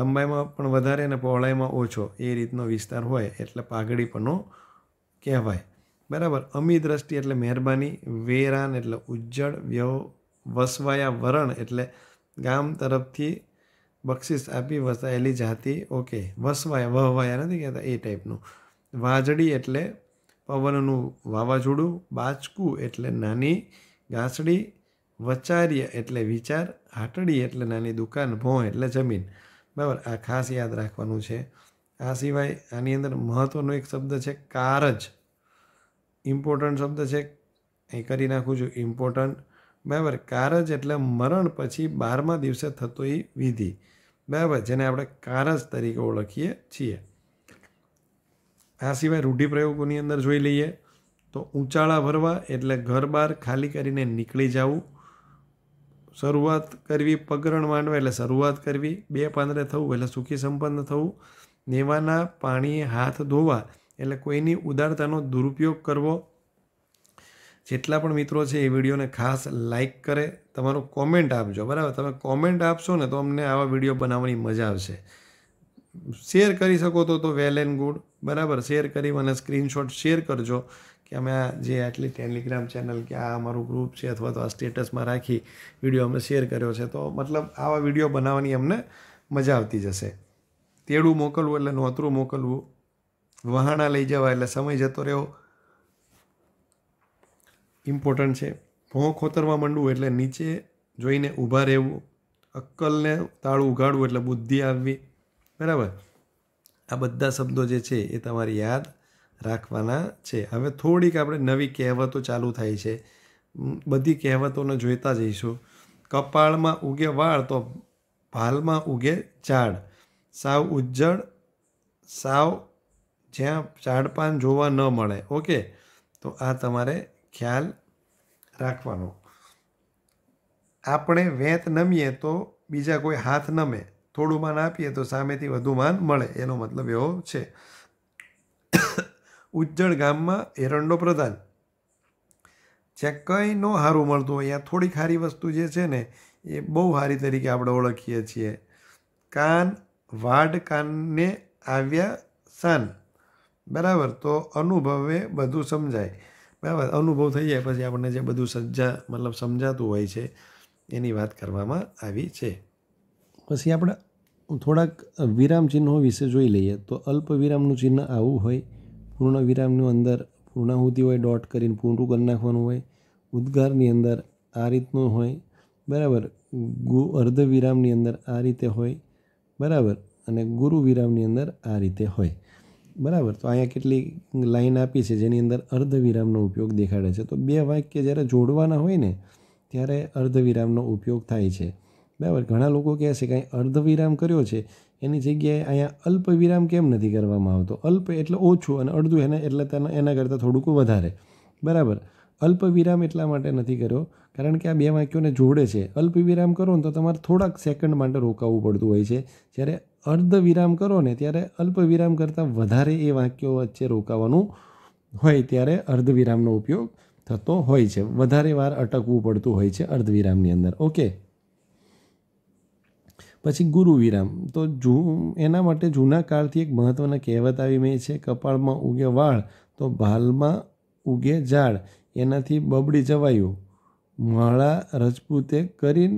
Speaker 1: લંબાઈમાં પણ વધારે અને પહોળાઈમાં ઓછો એ રીતનો વિસ્તાર હોય એટલે પાઘડીપનો કહેવાય બરાબર અમી દ્રષ્ટિ એટલે મહેરબાની વેરાન એટલે ઉજ્જળ વ્યવ વસવાયા વરણ એટલે ગામ તરફથી બક્ષિસ આપી વસાયેલી જાતિ ઓકે વસવાયા વહવાયા નથી કહેતા એ ટાઈપનું વાજડી એટલે પવનનું વાવાઝોડું બાચકું એટલે નાની ઘાસડી વચાર્ય એટલે વિચાર હાટડી એટલે નાની દુકાન ભોં એટલે જમીન બરાબર આ ખાસ યાદ રાખવાનું છે આ સિવાય આની અંદર મહત્ત્વનો એક શબ્દ છે કારજ ઇમ્પોર્ટન્ટ શબ્દ છે અહીં કરી નાખું છું ઇમ્પોર્ટન્ટ બરાબર કારજ એટલે મરણ પછી બારમા દિવસે થતો એ વિધિ બરાબર જેને આપણે કારજ તરીકે ઓળખીએ છીએ આ સિવાય રૂઢિપ્રયોગોની અંદર જોઈ લઈએ તો ઊંચાળા ભરવા એટલે ઘર બહાર ખાલી કરીને નીકળી જવું શરૂઆત કરવી પગરણ માંડવા એટલે શરૂઆત કરવી બે પાંદરે થવું એટલે સુખી સંપન્ન થવું નેવાના પાણીએ હાથ ધોવા એટલે કોઈની ઉદારતાનો દુરુપયોગ કરવો જેટલા પણ મિત્રો છે એ વિડીયોને ખાસ લાઇક કરે તમારું કોમેન્ટ આપજો બરાબર તમે કોમેન્ટ આપશો ને તો અમને આવા વિડીયો બનાવવાની મજા આવશે શેર કરી શકો તો તો વેલ એન્ડ ગુડ બરાબર શેર કરી મને સ્ક્રીનશોટ શેર કરજો કે અમે આ જે આટલી ટેલિગ્રામ ચેનલ કે આ અમારું ગ્રુપ છે અથવા તો આ સ્ટેટસમાં રાખી વિડીયો અમે શેર કર્યો છે તો મતલબ આવા વિડીયો બનાવવાની અમને મજા આવતી જશે તેડું મોકલવું એટલે નોતરું મોકલવું વહાણા લઈ જવા એટલે સમય જતો રહેવો ઇમ્પોર્ટન્ટ છે ભોં ખોતરવા માંડવું એટલે નીચે જોઈને ઊભા રહેવું અક્કલને તાળું ઉગાડવું એટલે બુદ્ધિ આવવી બરાબર આ બધા શબ્દો જે છે એ તમારે યાદ રાખવાના છે હવે થોડીક આપણે નવી કહેવતો ચાલુ થાય છે બધી કહેવતોને જોઈતા જઈશું કપાળમાં ઉગે વાળ તો ભાલમાં ઉગે ઝાડ સાવ ઉજ્જળ સાવ જ્યાં ઝાડ જોવા ન મળે ઓકે તો આ તમારે ખ્યાલ રાખવાનો આપણે વેત નમીએ તો બીજા કોઈ હાથ નમે થોડું માન આપીએ તો સામેથી વધુ માન મળે એનો મતલબ એવો છે ઉજ્જળ ગામમાં એરંડો પ્રધાન જ્યાં કંઈ ન સારું મળતું હોય ત્યાં થોડીક સારી વસ્તુ જે છે ને એ બહુ સારી તરીકે આપણે ઓળખીએ છીએ કાન વાડ કાનને આવ્યા સાન બરાબર તો અનુભવે બધું સમજાય બરાબર અનુભવ થઈ જાય પછી આપણને જે બધું સજ્જા મતલબ સમજાતું હોય છે એની વાત કરવામાં આવી છે પછી આપણે થોડાક વિરામ ચિહ્નો વિશે જોઈ લઈએ તો અલ્પ વિરામનું ચિહ્ન આવું હોય પૂર્ણ વિરામનું અંદર પૂર્ણાહુતિ હોય ડોટ કરીને પૂરું કરી નાખવાનું હોય ઉદ્ગારની અંદર આ રીતનું હોય બરાબર ગુ અર્ધ વિરામની અંદર આ રીતે હોય બરાબર અને ગુરુ વિરામની અંદર આ રીતે હોય બરાબર તો અહીંયા કેટલી લાઈન આપી છે જેની અંદર અર્ધ વિરામનો ઉપયોગ દેખાડે છે તો બે વાક્ય જ્યારે જોડવાના હોય ને ત્યારે અર્ધ વિરામનો ઉપયોગ થાય છે બરાબર ઘણા લોકો કહે છે કે અહીં અર્ધવિરામ કર્યો છે એની જગ્યાએ અહીંયા અલ્પ વિરામ કેમ નથી કરવામાં આવતો અલ્પ એટલે ઓછું અને અડધું એને એટલે એના કરતાં થોડુંક વધારે બરાબર અલ્પ વિરામ એટલા માટે નથી કર્યો કારણ કે આ બે વાક્યોને જોડે છે અલ્પ વિરામ કરો ને તો તમારે થોડાક સેકન્ડ માટે રોકાવું પડતું હોય છે જ્યારે અર્ધ વિરામ કરો ને ત્યારે અલ્પ વિરામ કરતાં વધારે એ વાક્યો વચ્ચે રોકાવાનું હોય ત્યારે અર્ધ વિરામનો ઉપયોગ થતો હોય છે વધારે વાર અટકવું પડતું હોય છે અર્ધવિરામની અંદર ઓકે પછી ગુરુ વિરામ તો જૂ એના માટે જૂના કાળથી એક મહત્ત્વના કહેવત આવી મેં છે કપાળમાં ઉગે વાળ તો ભાલમાં ઉગે ઝાડ એનાથી બબડી જવાયું માળા રજપૂતે કરી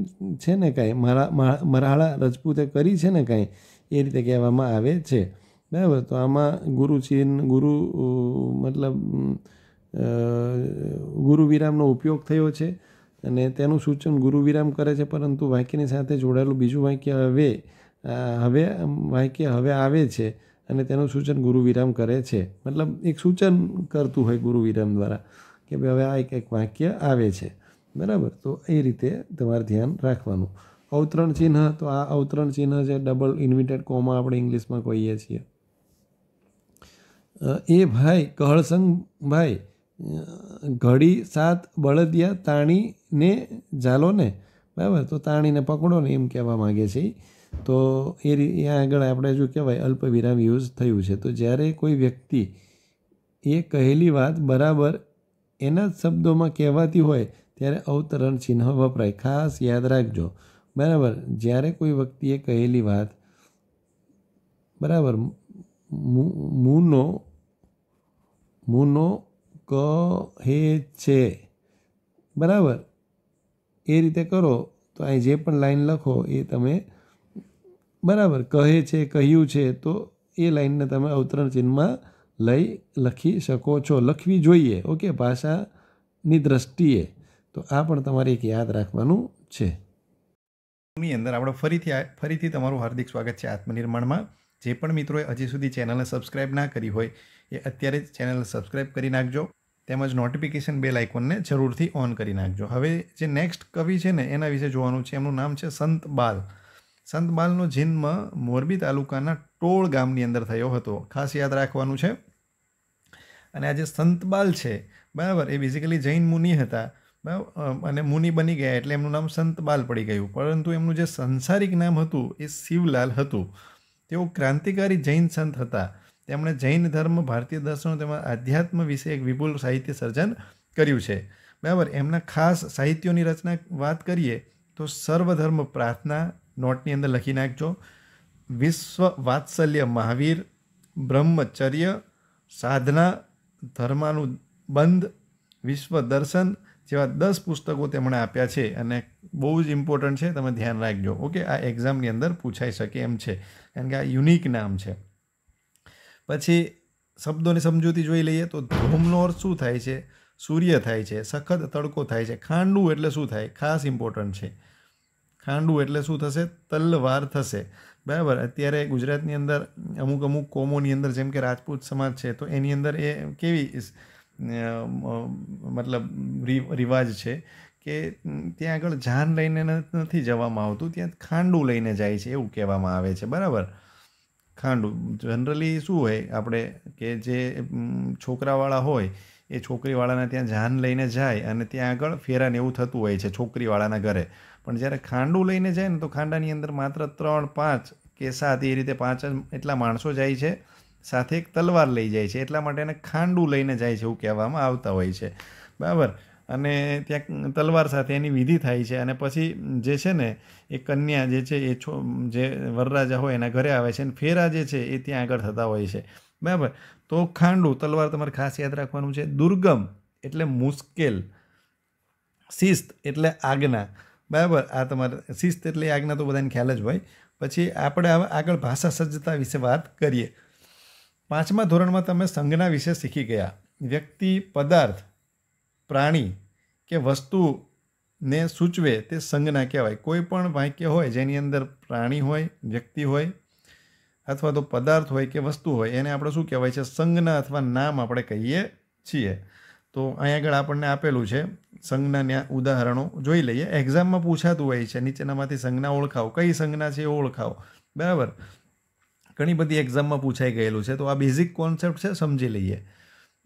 Speaker 1: છે ને કાંઈ મારા મરાળા રજપૂતે કરી છે ને કાંઈ એ રીતે કહેવામાં આવે છે બરાબર તો આમાં ગુરુ ગુરુ મતલબ ગુરુ વિરામનો ઉપયોગ થયો છે અને તેનું સૂચન ગુરુ વિરામ કરે છે પરંતુ વાક્યની સાથે જોડાયેલું બીજું વાક્ય હવે હવે વાક્ય હવે આવે છે અને તેનું સૂચન ગુરુ વિરામ કરે છે મતલબ એક સૂચન કરતું હોય ગુરુ વિરામ દ્વારા કે ભાઈ હવે આ એક એક વાક્ય આવે છે બરાબર તો એ રીતે તમારે ધ્યાન રાખવાનું અવતરણ ચિહ્ન તો આ અવતરણ ચિહ્ન છે ડબલ ઇન્વિટેડ કોમા આપણે ઇંગ્લિશમાં કહીએ છીએ એ ભાઈ કહળસંગ ભાઈ ઘડી સાત બળદિયા તાણી ને ઝાલો ને બરાબર તો તાણીને પકડો ને એમ કહેવા માગે છે તો એ રીતે આગળ આપણે જો કહેવાય અલ્પવિરામ યુઝ થયું છે તો જ્યારે કોઈ વ્યક્તિ એ કહેલી વાત બરાબર એના જ શબ્દોમાં કહેવાતી હોય ત્યારે અવતરણ ચિહ્ન વપરાય ખાસ યાદ રાખજો બરાબર જ્યારે કોઈ વ્યક્તિએ કહેલી વાત બરાબર મૂનો મૂનો કહે છે બરાબર એ રીતે કરો તો અહીં જે પણ લાઈન લખો એ તમે બરાબર કહે છે કહ્યું છે તો એ લાઈનને તમે અવતરણ ચિહ્નમાં લઈ લખી શકો છો લખવી જોઈએ ઓકે ભાષાની દ્રષ્ટિએ તો આ પણ તમારે એક યાદ રાખવાનું છે ની અંદર આપણે ફરીથી ફરીથી તમારું હાર્દિક સ્વાગત છે આત્મનિર્માણમાં જે પણ મિત્રોએ હજી સુધી ચેનલને સબસ્ક્રાઈબ ના કરી હોય એ અત્યારે જ ચેનલને સબસ્ક્રાઈબ કરી નાખજો તેમજ નોટિફિકેશન બેલ આઇકોનને જરૂરથી ઓન કરી નાખજો હવે જે નેક્સ્ટ કવિ છે ને એના વિશે જોવાનું છે એમનું નામ છે સંત બાલ સંત બાલનો જન્મ મોરબી તાલુકાના ટોળ ગામની અંદર થયો હતો ખાસ યાદ રાખવાનું છે અને આ જે સંતબાલ છે બરાબર એ બેઝિકલી જૈન મુનિ હતા બરાબર અને મુનિ બની ગયા એટલે એમનું નામ સંતબાલ પડી ગયું પરંતુ એમનું જે સંસારિક નામ હતું એ શિવલાલ હતું તેઓ ક્રાંતિકારી જૈન સંત હતા તેમણે જૈન ધર્મ ભારતીય દર્શનો તેમજ આધ્યાત્મ વિશે એક વિપુલ સાહિત્ય સર્જન કર્યું છે બરાબર એમના ખાસ સાહિત્યોની રચના વાત કરીએ તો સર્વધર્મ પ્રાર્થના નોટની અંદર લખી નાખજો વિશ્વ વાત્સલ્ય મહાવીર બ્રહ્મચર્ય સાધના ધર્માનું બંધ વિશ્વ દર્શન જેવા દસ પુસ્તકો તેમણે આપ્યા છે અને બહુ જ ઇમ્પોર્ટન્ટ છે તમે ધ્યાન રાખજો ઓકે આ એક્ઝામની અંદર પૂછાઈ શકે એમ છે કારણ કે આ યુનિક નામ છે પછી શબ્દોની સમજૂતી જોઈ લઈએ તો ધૂમનો અર્થ શું થાય છે સૂર્ય થાય છે સખત તડકો થાય છે ખાંડવું એટલે શું થાય ખાસ ઇમ્પોર્ટન્ટ છે ખાંડવું એટલે શું થશે તલવાર થશે બરાબર અત્યારે ગુજરાતની અંદર અમુક અમુક કોમોની અંદર જેમ કે રાજપૂત સમાજ છે તો એની અંદર એ કેવી મતલબ રિવાજ છે કે ત્યાં આગળ જાન લઈને નથી જવામાં આવતું ત્યાં ખાંડું લઈને જાય છે એવું કહેવામાં આવે છે બરાબર ખાંડ જનરલી શું હોય આપણે કે જે છોકરાવાળા હોય એ છોકરીવાળાના ત્યાં જાન લઈને જાય અને ત્યાં આગળ ફેરાને એવું થતું હોય છે છોકરીવાળાના ઘરે પણ જ્યારે ખાંડું લઈને જાય ને તો ખાંડાની અંદર માત્ર ત્રણ પાંચ કે સાત એ રીતે પાંચ જ એટલા માણસો જાય છે સાથે એક તલવાર લઈ જાય છે એટલા માટે એને ખાંડું લઈને જાય છે એવું કહેવામાં આવતા હોય છે બરાબર અને ત્યાં તલવાર સાથે એની વિધિ થાય છે અને પછી જે છે ને એ કન્યા જે છે એ છો જે વરરાજા હોય એના ઘરે આવે છે અને ફેરા જે છે એ ત્યાં આગળ થતા હોય છે બરાબર તો ખાંડું તલવાર તમારે ખાસ યાદ રાખવાનું છે દુર્ગમ એટલે મુશ્કેલ શિસ્ત એટલે આજ્ઞા બરાબર આ તમારે શિસ્ત એટલે આજ્ઞા તો બધાને ખ્યાલ જ હોય પછી આપણે હવે આગળ ભાષા સજ્જતા વિશે વાત કરીએ પાંચમા ધોરણમાં તમે સંજ્ઞા વિશે શીખી ગયા વ્યક્તિ પદાર્થ પ્રાણી કે વસ્તુને સૂચવે તે સંજ્ઞા કહેવાય કોઈ પણ વાક્ય હોય જેની અંદર પ્રાણી હોય વ્યક્તિ હોય અથવા તો પદાર્થ હોય કે વસ્તુ હોય એને આપણે શું કહેવાય છે સંજ્ઞા અથવા નામ આપણે કહીએ છીએ તો અહીં આગળ આપણને આપેલું છે સંજ્ઞાના ઉદાહરણો જોઈ લઈએ એક્ઝામમાં પૂછાતું હોય છે નીચેનામાંથી સંજ્ઞા ઓળખાવો કઈ સંજ્ઞા છે એ ઓળખાવો બરાબર ઘણી બધી એક્ઝામમાં પૂછાઈ ગયેલું છે તો આ બેઝિક કોન્સેપ્ટ છે સમજી લઈએ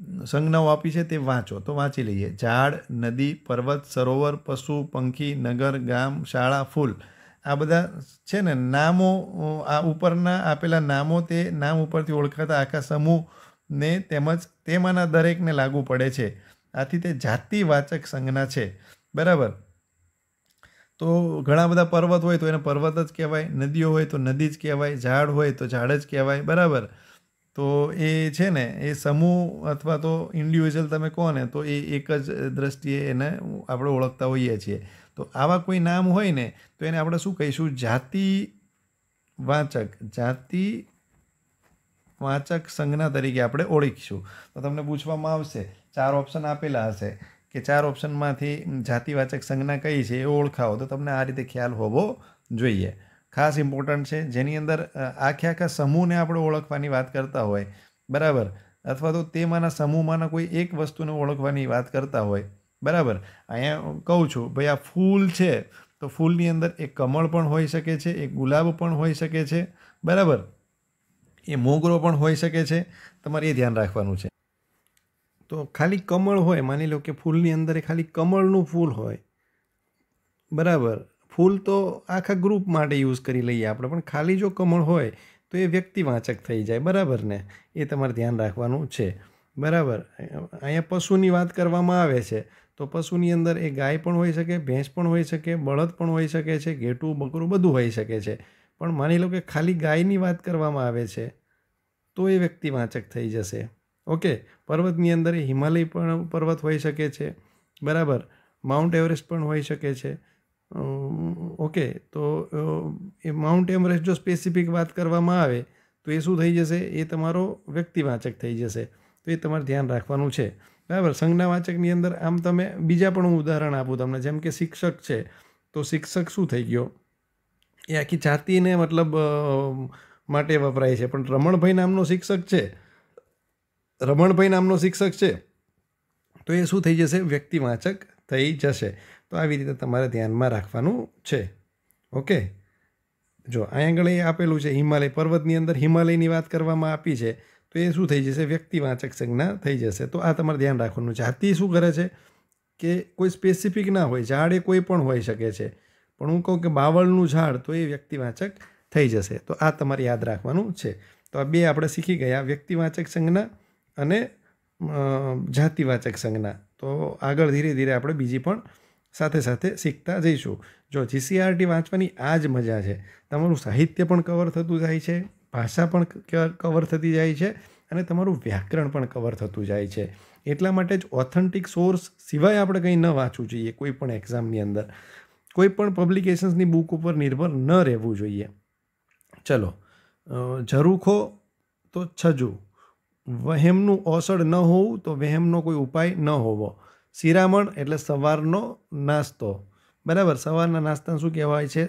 Speaker 1: સંજ્ઞાઓ આપી છે તે વાંચો તો વાંચી લઈએ ઝાડ નદી પર્વત સરોવર પશુ પંખી નગર ગામ શાળા ફૂલ આ બધા છે ને નામો આ ઉપરના આપેલા નામો તે નામ ઉપરથી ઓળખાતા આખા સમૂહને તેમજ તેમાંના દરેકને લાગુ પડે છે આથી તે જાતિવાચક સંજ્ઞા છે બરાબર તો ઘણા બધા પર્વત હોય તો એને પર્વત જ કહેવાય નદીઓ હોય તો નદી જ કહેવાય ઝાડ હોય તો ઝાડ જ કહેવાય બરાબર તો એ છે ને એ સમૂહ અથવા તો ઇન્ડિવિજ્યુઅલ તમે કહો ને તો એ એક જ દ્રષ્ટિએ એને આપણે ઓળખતા હોઈએ છીએ તો આવા કોઈ નામ હોય ને તો એને આપણે શું કહીશું જાતિ વાચક જાતિ વાચક સંજ્ઞા તરીકે આપણે ઓળખીશું તો તમને પૂછવામાં આવશે ચાર ઓપ્શન આપેલા હશે કે ચાર ઓપ્શનમાંથી જાતિવાચક સંજ્ઞા કઈ છે એ ઓળખાવો તો તમને આ રીતે ખ્યાલ હોવો જોઈએ ખાસ ઇમ્પોર્ટન્ટ છે જેની અંદર આખે આખા સમૂહને આપણે ઓળખવાની વાત કરતા હોય બરાબર અથવા તો તેમાંના સમૂહમાંના કોઈ એક વસ્તુને ઓળખવાની વાત કરતા હોય બરાબર અહીંયા કહું છું ભાઈ આ ફૂલ છે તો ફૂલની અંદર એક કમળ પણ હોઈ શકે છે એક ગુલાબ પણ હોઈ શકે છે બરાબર એ મોગરો પણ હોઈ શકે છે તમારે એ ધ્યાન રાખવાનું છે તો ખાલી કમળ હોય માની લો કે ફૂલની અંદર એ ખાલી કમળનું ફૂલ હોય બરાબર ફૂલ તો આખા ગ્રુપ માટે યુઝ કરી લઈએ આપણે પણ ખાલી જો કમળ હોય તો એ વ્યક્તિ વાંચક થઈ જાય બરાબર ને એ તમારે ધ્યાન રાખવાનું છે બરાબર અહીંયા પશુની વાત કરવામાં આવે છે તો પશુની અંદર એ ગાય પણ હોઈ શકે ભેંસ પણ હોઈ શકે બળદ પણ હોઈ શકે છે ઘેટું બકરું બધું હોઈ શકે છે પણ માની લો કે ખાલી ગાયની વાત કરવામાં આવે છે તો એ વ્યક્તિ વાંચક થઈ જશે ઓકે પર્વતની અંદર એ હિમાલય પણ પર્વત હોઈ શકે છે બરાબર માઉન્ટ એવરેસ્ટ પણ હોઈ શકે છે ઓકે તો એ માઉન્ટ એવરેસ્ટ જો સ્પેસિફિક વાત કરવામાં આવે તો એ શું થઈ જશે એ તમારો વ્યક્તિવાચક થઈ જશે તો એ તમારે ધ્યાન રાખવાનું છે બરાબર સંજ્ઞાવાચકની અંદર આમ તમે બીજા પણ હું ઉદાહરણ આપું તમને જેમ કે શિક્ષક છે તો શિક્ષક શું થઈ ગયો એ આખી જાતિને મતલબ માટે વપરાય છે પણ રમણભાઈ નામનો શિક્ષક છે રમણભાઈ નામનો શિક્ષક છે તો એ શું થઈ જશે વ્યક્તિવાચક થઈ જશે તો આવી રીતે તમારે ધ્યાનમાં રાખવાનું છે ઓકે જો અહીં આગળ એ આપેલું છે હિમાલય પર્વતની અંદર હિમાલયની વાત કરવામાં આપી છે તો એ શું થઈ જશે વ્યક્તિવાચક સંજ્ઞા થઈ જશે તો આ તમારે ધ્યાન રાખવાનું જાતિ શું કરે છે કે કોઈ સ્પેસિફિક ના હોય ઝાડ એ કોઈ પણ હોઈ શકે છે પણ હું કહું કે બાવળનું ઝાડ તો એ વ્યક્તિવાચક થઈ જશે તો આ તમારે યાદ રાખવાનું છે તો આ બે આપણે શીખી ગયા વ્યક્તિવાચક સંજ્ઞા અને જાતિવાચક સંજ્ઞા તો આગળ ધીરે ધીરે આપણે બીજી પણ સાથે સાથે શીખતા જઈશું જો જીસીઆરટી વાંચવાની આ જ મજા છે તમારું સાહિત્ય પણ કવર થતું જાય છે ભાષા પણ કવર થતી જાય છે અને તમારું વ્યાકરણ પણ કવર થતું જાય છે એટલા માટે જ ઓથેન્ટિક સોર્સ સિવાય આપણે કંઈ ન વાંચવું જોઈએ કોઈ પણ એક્ઝામની અંદર કોઈ પણ પબ્લિકેશન્સની બુક ઉપર નિર્ભર ન રહેવું જોઈએ ચલો જરૂખો તો છજું વહેમનું ઓસડ ન હોવું તો વહેમનો કોઈ ઉપાય ન હોવો શિરામણ એટલે સવારનો નાસ્તો બરાબર સવારના નાસ્તાને શું કહેવાય છે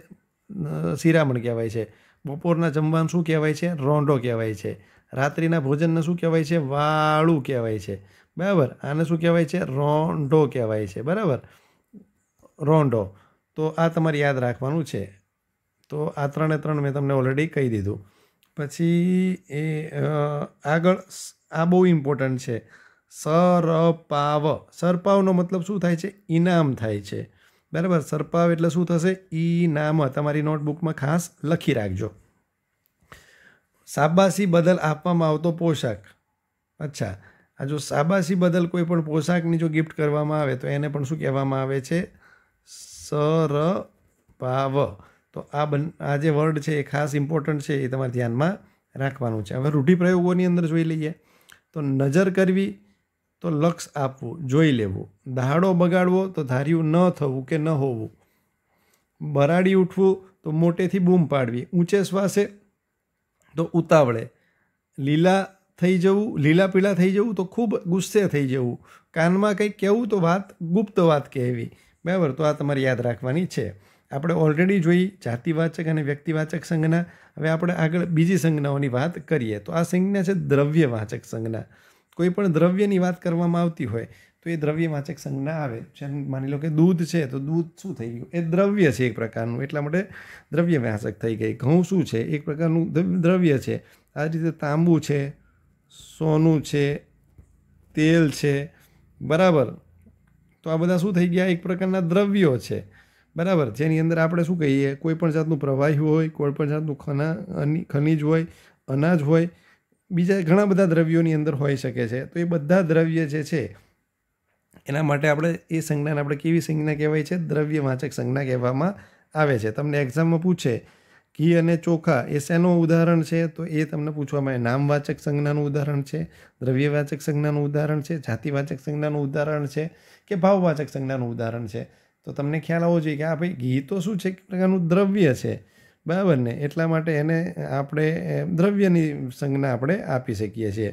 Speaker 1: શિરામણ કહેવાય છે બપોરના જમવાનું શું કહેવાય છે રોંડો કહેવાય છે રાત્રિના ભોજનને શું કહેવાય છે વાળું કહેવાય છે બરાબર આને શું કહેવાય છે રોંડો કહેવાય છે બરાબર રોંડો તો આ તમારે યાદ રાખવાનું છે તો આ ત્રણે ત્રણ મેં તમને ઓલરેડી કહી દીધું પછી એ આગળ આ બહુ ઇમ્પોર્ટન્ટ છે સરપાવ સરપાવનો મતલબ શું થાય છે ઇનામ થાય છે બરાબર સરપાવ એટલે શું થશે ઇનામ તમારી નોટબુકમાં ખાસ લખી રાખજો સાબાસી બદલ આપવામાં આવતો પોશાક અચ્છા આ જો સાબાસી બદલ કોઈ પણ પોશાકની જો ગિફ્ટ કરવામાં આવે તો એને પણ શું કહેવામાં આવે છે સરપાવ તો આ બન આ જે વર્ડ છે એ ખાસ ઇમ્પોર્ટન્ટ છે એ તમારે ધ્યાનમાં રાખવાનું છે હવે રૂઢિપ્રયોગોની અંદર જોઈ લઈએ તો નજર કરવી તો લક્ષ આપવું જોઈ લેવું દહાડો બગાડવો તો ધાર્યું ન થવું કે ન હોવું બરાડી ઉઠવું તો મોટેથી બૂમ પાડવી ઊંચે શ્વાસે તો ઉતાવળે લીલા થઈ જવું લીલા પીળા થઈ જવું તો ખૂબ ગુસ્સે થઈ જવું કાનમાં કંઈક કહેવું તો વાત ગુપ્ત વાત કહેવી બરાબર તો આ તમારે યાદ રાખવાની છે આપણે ઓલરેડી જોઈ જાતિવાચક અને વ્યક્તિવાચક સંજ્ઞા હવે આપણે આગળ બીજી સંજ્ઞાઓની વાત કરીએ તો આ સંજ્ઞા છે દ્રવ્યવાચક સંજ્ઞા કોઈ પણ દ્રવ્યની વાત કરવામાં આવતી હોય તો એ દ્રવ્યવાચક સંજ્ઞા આવે જેમ માની લો કે દૂધ છે તો દૂધ શું થઈ ગયું એ દ્રવ્ય છે એક પ્રકારનું એટલા માટે દ્રવ્યવાચક થઈ ગઈ ઘઉં શું છે એક પ્રકારનું દ્રવ્ય છે આ રીતે તાંબુ છે સોનું છે તેલ છે બરાબર તો આ બધા શું થઈ ગયા એક પ્રકારના દ્રવ્યો છે બરાબર જેની અંદર આપણે શું કહીએ કોઈ પણ જાતનું પ્રવાહી હોય કોઈ પણ જાતનું ખના ખનીજ હોય અનાજ હોય બીજા ઘણા બધા દ્રવ્યોની અંદર હોઈ શકે છે તો એ બધા દ્રવ્ય જે છે એના માટે આપણે એ સંજ્ઞાને આપણે કેવી સંજ્ઞા કહેવાય છે દ્રવ્યવાચક સંજ્ઞા કહેવામાં આવે છે તમને એક્ઝામમાં પૂછે ઘી અને ચોખા એ શેનું ઉદાહરણ છે તો એ તમને પૂછવામાં આવે નામવાચક સંજ્ઞાનું ઉદાહરણ છે દ્રવ્યવાચક સંજ્ઞાનું ઉદાહરણ છે જાતિવાચક સંજ્ઞાનું ઉદાહરણ છે કે ભાવવાચક સંજ્ઞાનું ઉદાહરણ છે તો તમને ખ્યાલ આવવો જોઈએ કે આ ભાઈ ઘી તો શું છે એક પ્રકારનું દ્રવ્ય છે બરાબર ને એટલા માટે એને આપણે દ્રવ્યની સંજ્ઞા આપણે આપી શકીએ છીએ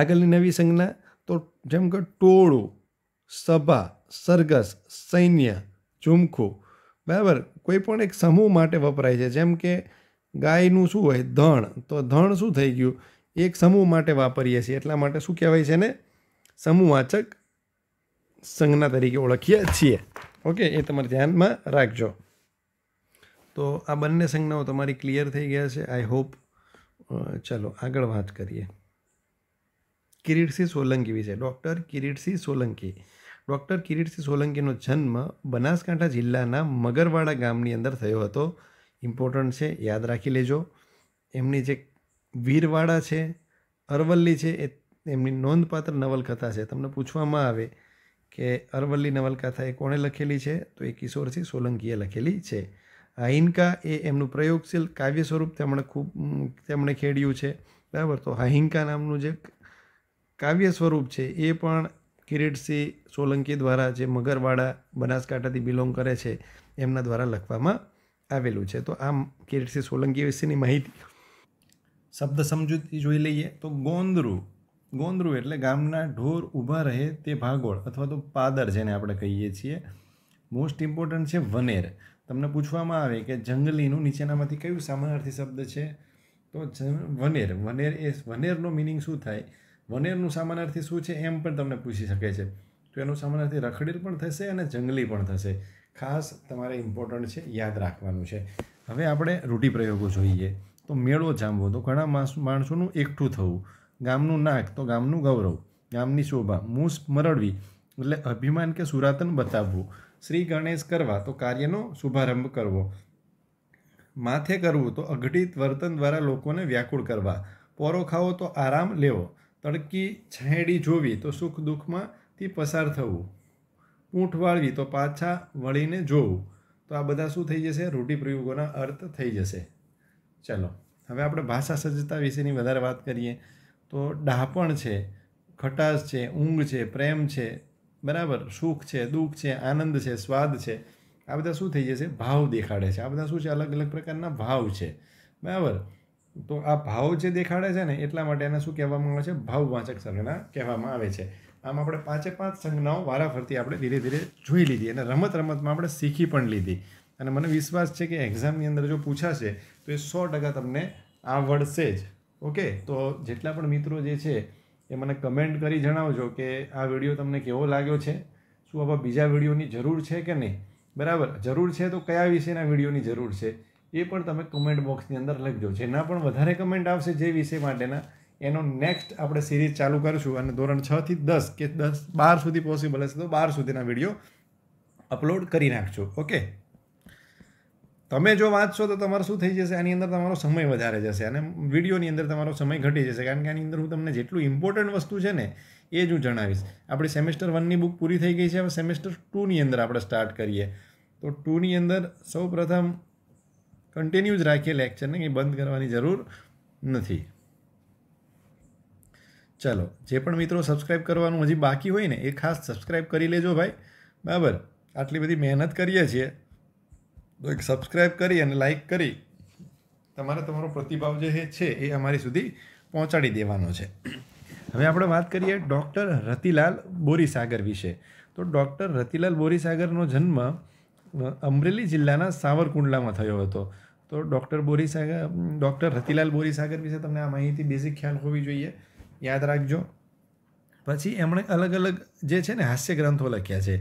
Speaker 1: આગળની નવી સંજ્ઞા તો જેમ કે ટોળું સભા સરઘસ સૈન્ય ઝુમખું બરાબર કોઈ પણ એક સમૂહ માટે વપરાય છે જેમ કે ગાયનું શું હોય ધણ તો ધણ શું થઈ ગયું એક સમૂહ માટે વાપરીએ છીએ એટલા માટે શું કહેવાય છે ને સમૂહવાચક સંજ્ઞા તરીકે ઓળખીએ છીએ ઓકે એ તમારે ધ્યાનમાં રાખજો તો આ બંને સંજ્ઞાઓ તમારી ક્લિયર થઈ ગયા છે આઈ હોપ ચલો આગળ વાત કરીએ કિરીટસિંહ સોલંકી વિશે ડૉક્ટર કિરીટસિંહ સોલંકી ડૉક્ટર કિરીટસિંહ સોલંકીનો જન્મ બનાસકાંઠા જિલ્લાના મગરવાડા ગામની અંદર થયો હતો ઇમ્પોર્ટન્ટ છે યાદ રાખી લેજો એમની જે વીરવાડા છે અરવલ્લી છે એ એમની નોંધપાત્ર નવલકથા છે તમને પૂછવામાં આવે કે અરવલ્લી નવલકથા એ કોણે લખેલી છે તો એ કિશોરસિંહ સોલંકીએ લખેલી છે હાહિન્કા એ એમનું પ્રયોગશીલ કાવ્ય સ્વરૂપ તેમણે ખૂબ તેમણે ખેડ્યું છે બરાબર તો હાહિન્કા નામનું જે કાવ્ય સ્વરૂપ છે એ પણ કિરીટસિંહ સોલંકી દ્વારા જે મગરવાડા બનાસકાંઠાથી બિલોંગ કરે છે એમના દ્વારા લખવામાં આવેલું છે તો આમ કિરીટસિંહ સોલંકી વિશેની માહિતી શબ્દ સમજૂતી જોઈ લઈએ તો ગોંદરું ગોંદરું એટલે ગામના ઢોર ઊભા રહે તે ભાગોળ અથવા તો પાદર જેને આપણે કહીએ છીએ મોસ્ટ ઇમ્પોર્ટન્ટ છે વનેર તમને પૂછવામાં આવે કે જંગલીનું નીચેનામાંથી કયું સામાનાર્થી શબ્દ છે તો વનેર વનેર એ વનેરનો મિનિંગ શું થાય વનેરનું સામાનાર્થી શું છે એમ પણ તમને પૂછી શકે છે તો એનું સામાનાર્થી રખડેલ પણ થશે અને જંગલી પણ થશે ખાસ તમારે ઇમ્પોર્ટન્ટ છે યાદ રાખવાનું છે હવે આપણે રૂઢિપ્રયોગો જોઈએ તો મેળો જામવો તો ઘણા માણસોનું એકઠું થવું ગામનું નાક તો ગામનું ગૌરવ ગામની શોભા મૂસ મરડવી એટલે અભિમાન કે સુરાતન બતાવવું શ્રી ગણેશ કરવા તો કાર્યનો શુભારંભ કરવો માથે કરવું તો અઘટિત વર્તન દ્વારા લોકોને વ્યાકુળ કરવા પોરો ખાવો તો આરામ લેવો તડકી છાંયડી જોવી તો સુખ દુઃખમાંથી પસાર થવું પૂંઠ વાળવી તો પાછા વળીને જોવું તો આ બધા શું થઈ જશે રૂઢિપ્રયોગોના અર્થ થઈ જશે ચલો હવે આપણે ભાષા સજ્જતા વિશેની વધારે વાત કરીએ તો ડાપણ છે ખટાશ છે ઊંઘ છે પ્રેમ છે બરાબર સુખ છે દુઃખ છે આનંદ છે સ્વાદ છે આ બધા શું થઈ જશે ભાવ દેખાડે છે આ બધા શું છે અલગ અલગ પ્રકારના ભાવ છે બરાબર તો આ ભાવ જે દેખાડે છે ને એટલા માટે એને શું કહેવામાં આવે છે ભાવવાચક સંજ્ઞા કહેવામાં આવે છે આમ આપણે પાંચે પાંચ સંજ્ઞાઓ વારાફરતી આપણે ધીરે ધીરે જોઈ લીધી અને રમત રમતમાં આપણે શીખી પણ લીધી અને મને વિશ્વાસ છે કે એક્ઝામની અંદર જો પૂછાશે તો એ સો ટકા તમને આવડશે જ ઓકે તો જેટલા પણ મિત્રો જે છે એ મને કમેન્ટ કરી જણાવજો કે આ વિડીયો તમને કેવો લાગ્યો છે શું આવા બીજા વિડીયોની જરૂર છે કે નહીં બરાબર જરૂર છે તો કયા વિષયના વિડીયોની જરૂર છે એ પણ તમે કમેન્ટ બોક્સની અંદર લખજો જેના પણ વધારે કમેન્ટ આવશે જે વિષય માટેના એનો નેક્સ્ટ આપણે સિરીઝ ચાલુ કરીશું અને ધોરણ છથી દસ કે દસ બાર સુધી પોસિબલ હશે તો બાર સુધીના વિડીયો અપલોડ કરી નાખજો ઓકે તમે જો વાંચશો તો તમારે શું થઈ જશે આની અંદર તમારો સમય વધારે જશે અને વિડીયોની અંદર તમારો સમય ઘટી જશે કારણ કે આની અંદર હું તમને જેટલું ઇમ્પોર્ટન્ટ વસ્તુ છે ને એ જ હું જણાવીશ આપણી સેમેસ્ટર વનની બુક પૂરી થઈ ગઈ છે હવે સેમેસ્ટર ટુની અંદર આપણે સ્ટાર્ટ કરીએ તો ટુની અંદર સૌ પ્રથમ કન્ટિન્યુ જ રાખીએ લેક્ચરને કંઈ બંધ કરવાની જરૂર નથી ચાલો જે પણ મિત્રો સબસ્ક્રાઈબ કરવાનું હજી બાકી હોય ને એ ખાસ સબસ્ક્રાઈબ કરી લેજો ભાઈ બરાબર આટલી બધી મહેનત કરીએ છીએ તો એક સબસ્ક્રાઈબ કરી અને લાઈક કરી તમારે તમારો પ્રતિભાવ જે છે એ અમારી સુધી પહોંચાડી દેવાનો છે હવે આપણે વાત કરીએ ડૉક્ટર રતિલાલ બોરીસાગર વિશે તો ડૉક્ટર રતિલાલ બોરીસાગરનો જન્મ અમરેલી જિલ્લાના સાવરકુંડલામાં થયો હતો તો ડૉક્ટર બોરીસાગર ડૉક્ટર રતિલાલ બોરીસાગર વિશે તમને આ માહિતી બેઝિક ખ્યાલ હોવી જોઈએ યાદ રાખજો પછી એમણે અલગ અલગ જે છે ને હાસ્ય ગ્રંથો લખ્યા છે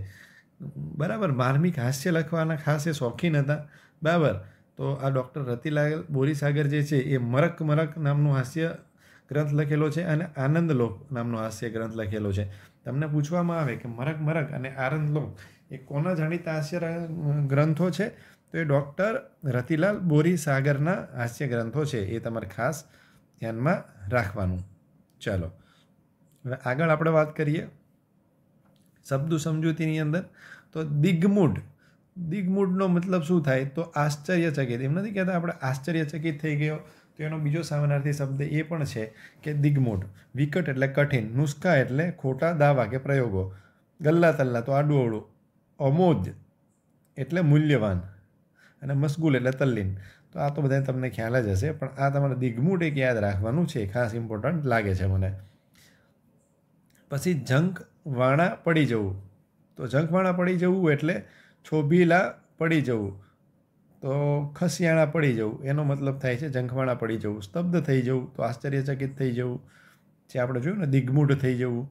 Speaker 1: બરાબર માર્મિક હાસ્ય લખવાના ખાસ એ શોખીન હતા બરાબર તો આ ડૉક્ટર રતિલાલ બોરીસાગર જે છે એ મરક મરક નામનું હાસ્ય ગ્રંથ લખેલો છે અને આનંદલોક નામનો હાસ્ય ગ્રંથ લખેલો છે તમને પૂછવામાં આવે કે મરક મરક અને આનંદલોક એ કોના જાણીતા હાસ્ય ગ્રંથો છે તો એ ડૉક્ટર રતિલાલ બોરીસાગરના હાસ્ય ગ્રંથો છે એ તમારે ખાસ ધ્યાનમાં રાખવાનું ચાલો હવે આગળ આપણે વાત કરીએ શબ્દ સમજૂતીની અંદર તો દિગ્મૂઢ દિગ્મૂઢનો મતલબ શું થાય તો આશ્ચર્યચકિત એમ નથી કહેતા આપણે આશ્ચર્યચકિત થઈ ગયો તો એનો બીજો સામનાર્થી શબ્દ એ પણ છે કે દિગ્મૂઢ વિકટ એટલે કઠિન નુસ્ખા એટલે ખોટા દાવા કે પ્રયોગો ગલ્લા તલ્લા તો આડું અવડું અમોજ એટલે મૂલ્યવાન અને મસગુલ એટલે તલ્લીન તો આ તો બધા તમને ખ્યાલ જ હશે પણ આ તમારે દિગ્મૂઢ એક યાદ રાખવાનું છે ખાસ ઇમ્પોર્ટન્ટ લાગે છે મને પછી જંક વાણા પડી જવું તો ઝંખવાણા પડી જવું એટલે છોભીલા પડી જવું તો ખસિયાણા પડી જવું એનો મતલબ થાય છે ઝંખવાણા પડી જવું સ્તબ્ધ થઈ જવું તો આશ્ચર્યચકિત થઈ જવું જે આપણે જોયું ને દિગ્મૂઢ થઈ જવું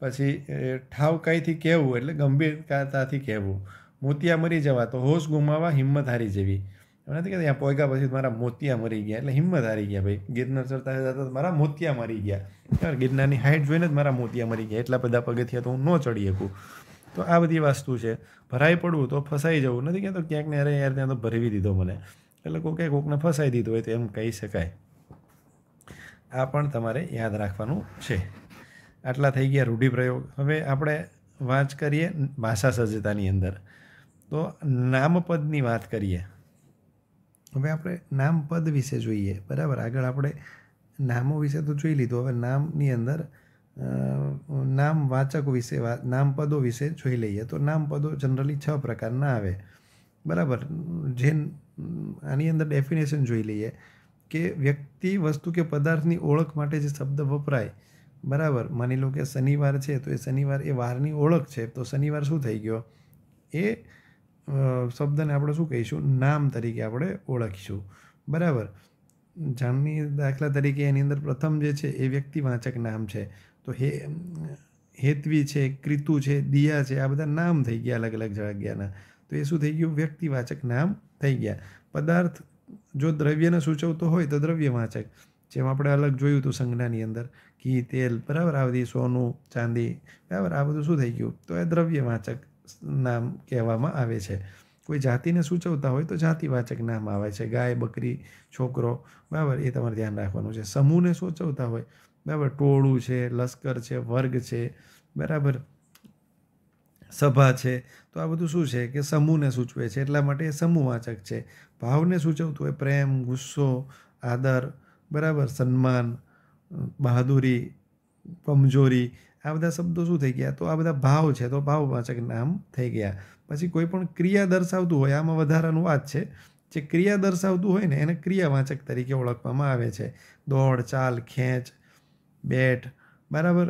Speaker 1: પછી ઠાવકાઈથી કહેવું એટલે ગંભીરતાથી કહેવું મોતિયા મરી જવા તો હોશ ગુમાવા હિંમત હારી જેવી એમ નથી કે ત્યાં પહોંચ્યા પછી મારા મોતિયા મરી ગયા એટલે હિંમત હારી ગયા ભાઈ ગિરનાર ચડતા જતા મારા મોતિયા મરી ગયા ગિરનારની હાઇટ જોઈને જ મારા મોતિયા મરી ગયા એટલા બધા પગથિયા તો હું ન ચડી શકું તો આ બધી વાસ્તુ છે ભરાઈ પડવું તો ફસાઈ જવું નથી કહેતો ક્યાંક ને અરે યાર ત્યાં તો ભરવી દીધો મને એટલે કોકે કોકને ફસાઈ દીધો હોય તો એમ કહી શકાય આ પણ તમારે યાદ રાખવાનું છે આટલા થઈ ગયા રૂઢિપ્રયોગ હવે આપણે વાત કરીએ ભાષા સજ્જતાની અંદર તો નામપદની વાત કરીએ હવે આપણે નામ પદ વિશે જોઈએ બરાબર આગળ આપણે નામો વિશે તો જોઈ લીધું હવે નામની અંદર નામ વાચક વિશે નામ પદો વિશે જોઈ લઈએ તો નામ પદો જનરલી છ પ્રકારના આવે બરાબર જે આની અંદર ડેફિનેશન જોઈ લઈએ કે વ્યક્તિ વસ્તુ કે પદાર્થની ઓળખ માટે જે શબ્દ વપરાય બરાબર માની લો કે શનિવાર છે તો એ શનિવાર એ વારની ઓળખ છે તો શનિવાર શું થઈ ગયો એ શબ્દને આપણે શું કહીશું નામ તરીકે આપણે ઓળખીશું બરાબર જાણની દાખલા તરીકે એની અંદર પ્રથમ જે છે એ વ્યક્તિવાચક નામ છે તો હે હેતવી છે ક્રિતુ છે દિયા છે આ બધા નામ થઈ ગયા અલગ અલગ જગ્યાના તો એ શું થઈ ગયું વ્યક્તિવાચક નામ થઈ ગયા પદાર્થ જો દ્રવ્યને સૂચવતો હોય તો દ્રવ્યવાચક જેમ આપણે અલગ જોયું હતું સંજ્ઞાની અંદર ઘી તેલ બરાબર આ બધી સોનું ચાંદી બરાબર આ બધું શું થઈ ગયું તો એ દ્રવ્યવાચક નામ કહેવામાં આવે છે કોઈ જાતિને સૂચવતા હોય તો જાતિવાચક નામ આવે છે ગાય બકરી છોકરો બરાબર એ તમારે ધ્યાન રાખવાનું છે સમૂહને સૂચવતા હોય બરાબર ટોળું છે લશ્કર છે વર્ગ છે બરાબર સભા છે તો આ બધું શું છે કે સમૂહને સૂચવે છે એટલા માટે એ સમૂહવાચક છે ભાવને સૂચવતું હોય પ્રેમ ગુસ્સો આદર બરાબર સન્માન બહાદુરી કમજોરી આ બધા શબ્દો શું થઈ ગયા તો આ બધા ભાવ છે તો ભાવવાચક નામ થઈ ગયા પછી કોઈ પણ ક્રિયા દર્શાવતું હોય આમાં વધારાનું વાત છે જે ક્રિયા દર્શાવતું હોય ને એને ક્રિયાવાચક તરીકે ઓળખવામાં આવે છે દોડ ચાલ ખેંચ બેટ બરાબર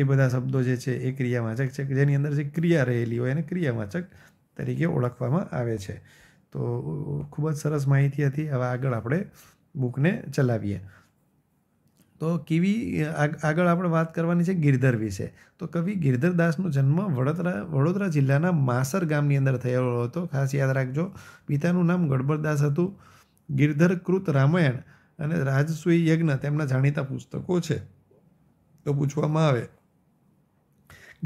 Speaker 1: એ બધા શબ્દો જે છે એ ક્રિયાવાચક છે જેની અંદર જે ક્રિયા રહેલી હોય એને ક્રિયાવાચક તરીકે ઓળખવામાં આવે છે તો ખૂબ જ સરસ માહિતી હતી હવે આગળ આપણે બુકને ચલાવીએ તો કેવી આગળ આપણે વાત કરવાની છે ગિરધર વિશે તો કવિ ગિરધરદાસનો જન્મ વડોદરા વડોદરા જિલ્લાના માસર ગામની અંદર થયેલો હતો ખાસ યાદ રાખજો પિતાનું નામ ગડબરદાસ હતું ગિરધરકૃત રામાયણ અને રાજસુય યજ્ઞ તેમના જાણીતા પુસ્તકો છે તો પૂછવામાં આવે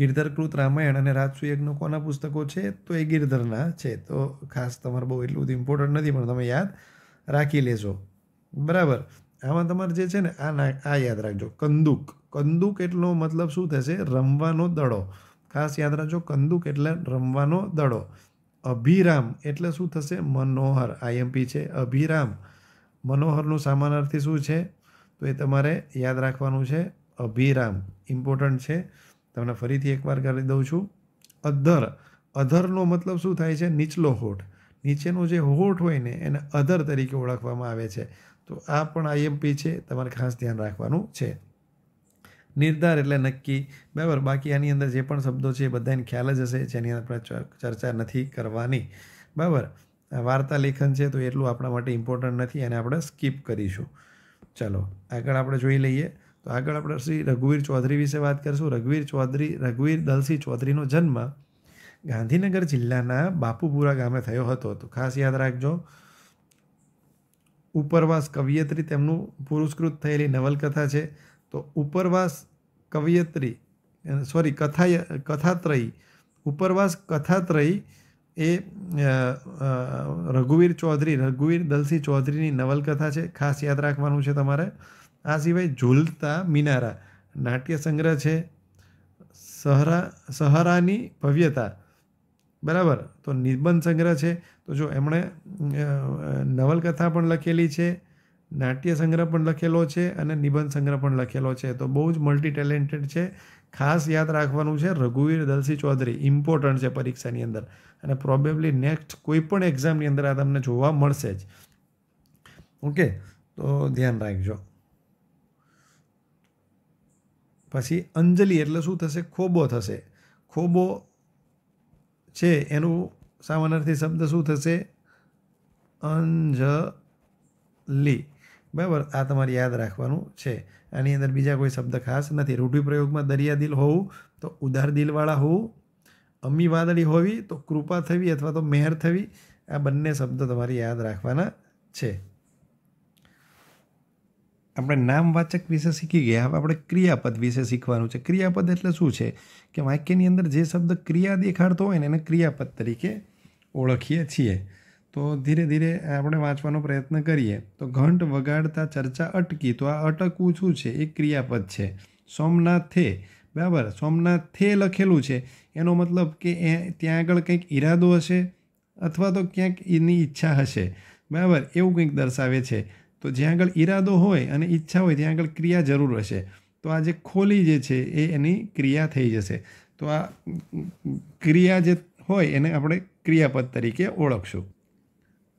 Speaker 1: ગિરધરકૃત રામાયણ અને યજ્ઞ કોના પુસ્તકો છે તો એ ગિરધરના છે તો ખાસ તમારે બહુ એટલું બધું ઇમ્પોર્ટન્ટ નથી પણ તમે યાદ રાખી લેજો બરાબર આમાં તમારે જે છે ને આ ના આ યાદ રાખજો કંદુક કંદુક એટલો મતલબ શું થશે રમવાનો દડો ખાસ યાદ રાખજો કંદુક એટલે રમવાનો દડો અભિરામ એટલે શું થશે મનોહર આઈએમપી છે અભિરામ મનોહરનું સામાનાર્થી શું છે તો એ તમારે યાદ રાખવાનું છે અભિરામ ઇમ્પોર્ટન્ટ છે તમને ફરીથી એકવાર કરી દઉં છું અધર અધરનો મતલબ શું થાય છે નીચલો હોઠ નીચેનો જે હોઠ હોય ને એને અધર તરીકે ઓળખવામાં આવે છે તો આ પણ આઈએમપી છે તમારે ખાસ ધ્યાન રાખવાનું છે નિર્ધાર એટલે નક્કી બરાબર બાકી આની અંદર જે પણ શબ્દો છે એ બધાને ખ્યાલ જ હશે જેની અંદર ચર્ચા નથી કરવાની બરાબર વાર્તા લેખન છે તો એટલું આપણા માટે ઇમ્પોર્ટન્ટ નથી અને આપણે સ્કીપ કરીશું ચલો આગળ આપણે જોઈ લઈએ તો આગળ આપણે શ્રી રઘુવીર ચૌધરી વિશે વાત કરીશું રઘુવીર ચૌધરી રઘુવીર દલસિંહ ચૌધરીનો જન્મ ગાંધીનગર જિલ્લાના બાપુપુરા ગામે થયો હતો તો ખાસ યાદ રાખજો ઉપરવાસ કવિયત્રી તેમનું પુરસ્કૃત થયેલી નવલકથા છે તો ઉપરવાસ કવિયત્રી સોરી કથા કથાત્રયી ઉપરવાસ કથાત્રયી એ રઘુવીર ચૌધરી રઘુવીર દલસી ચૌધરીની નવલકથા છે ખાસ યાદ રાખવાનું છે તમારે આ સિવાય ઝૂલતા મિનારા નાટ્ય સંગ્રહ છે સહરા સહરાની ભવ્યતા બરાબર તો નિબંધ સંગ્રહ છે તો જો એમણે નવલકથા પણ લખેલી છે નાટ્ય સંગ્રહ પણ લખેલો છે અને નિબંધ સંગ્રહ પણ લખેલો છે તો બહુ જ મલ્ટી ટેલેન્ટેડ છે ખાસ યાદ રાખવાનું છે રઘુવીર દલસિંહ ચૌધરી ઇમ્પોર્ટન્ટ છે પરીક્ષાની અંદર અને પ્રોબેબલી નેક્સ્ટ કોઈ પણ એક્ઝામની અંદર આ તમને જોવા મળશે જ ઓકે તો ધ્યાન રાખજો પછી અંજલિ એટલે શું થશે ખોબો થશે ખોબો છે એનું સામાનાર્થી શબ્દ શું થશે અંજલી બરાબર આ તમારે યાદ રાખવાનું છે આની અંદર બીજા કોઈ શબ્દ ખાસ નથી રૂઢિપ્રયોગમાં દરિયા દિલ હોવું તો ઉદાર દિલવાળા હોવું અમી વાદળી હોવી તો કૃપા થવી અથવા તો મહેર થવી આ બંને શબ્દો તમારે યાદ રાખવાના છે આપણે નામવાચક વિશે શીખી ગયા હવે આપણે ક્રિયાપદ વિશે શીખવાનું છે ક્રિયાપદ એટલે શું છે કે વાક્યની અંદર જે શબ્દ ક્રિયા દેખાડતો હોય ને એને ક્રિયાપદ તરીકે ઓળખીએ છીએ તો ધીરે ધીરે આપણે વાંચવાનો પ્રયત્ન કરીએ તો ઘંટ વગાડતા ચર્ચા અટકી તો આ અટકવું શું છે એ ક્રિયાપદ છે સોમનાથે બરાબર સોમનાથે લખેલું છે એનો મતલબ કે એ ત્યાં આગળ કંઈક ઈરાદો હશે અથવા તો ક્યાંક એની ઈચ્છા હશે બરાબર એવું કંઈક દર્શાવે છે તો જ્યાં આગળ ઈરાદો હોય અને ઈચ્છા હોય ત્યાં આગળ ક્રિયા જરૂર હશે તો આ જે ખોલી જે છે એ એની ક્રિયા થઈ જશે તો આ ક્રિયા જે હોય એને આપણે ક્રિયાપદ તરીકે ઓળખશું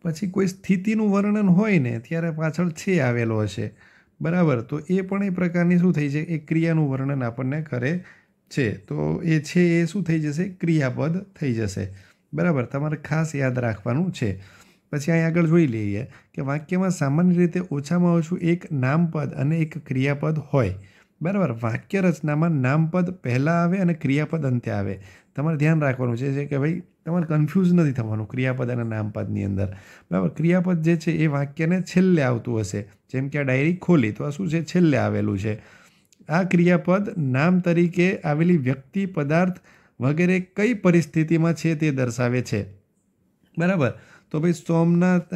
Speaker 1: પછી કોઈ સ્થિતિનું વર્ણન હોય ને ત્યારે પાછળ છે આવેલો હશે બરાબર તો એ પણ એ પ્રકારની શું થઈ છે એ ક્રિયાનું વર્ણન આપણને કરે છે તો એ છે એ શું થઈ જશે ક્રિયાપદ થઈ જશે બરાબર તમારે ખાસ યાદ રાખવાનું છે પછી અહીં આગળ જોઈ લઈએ કે વાક્યમાં સામાન્ય રીતે ઓછામાં ઓછું એક નામપદ અને એક ક્રિયાપદ હોય બરાબર વાક્ય રચનામાં નામપદ પહેલાં આવે અને ક્રિયાપદ અંતે આવે તમારે ધ્યાન રાખવાનું છે કે ભાઈ તમારે કન્ફ્યુઝ નથી થવાનું ક્રિયાપદ અને નામપદની અંદર બરાબર ક્રિયાપદ જે છે એ વાક્યને છેલ્લે આવતું હશે જેમ કે આ ડાયરી ખોલી તો આ શું છે છેલ્લે આવેલું છે આ ક્રિયાપદ નામ તરીકે આવેલી વ્યક્તિ પદાર્થ વગેરે કઈ પરિસ્થિતિમાં છે તે દર્શાવે છે બરાબર તો ભાઈ સોમનાથ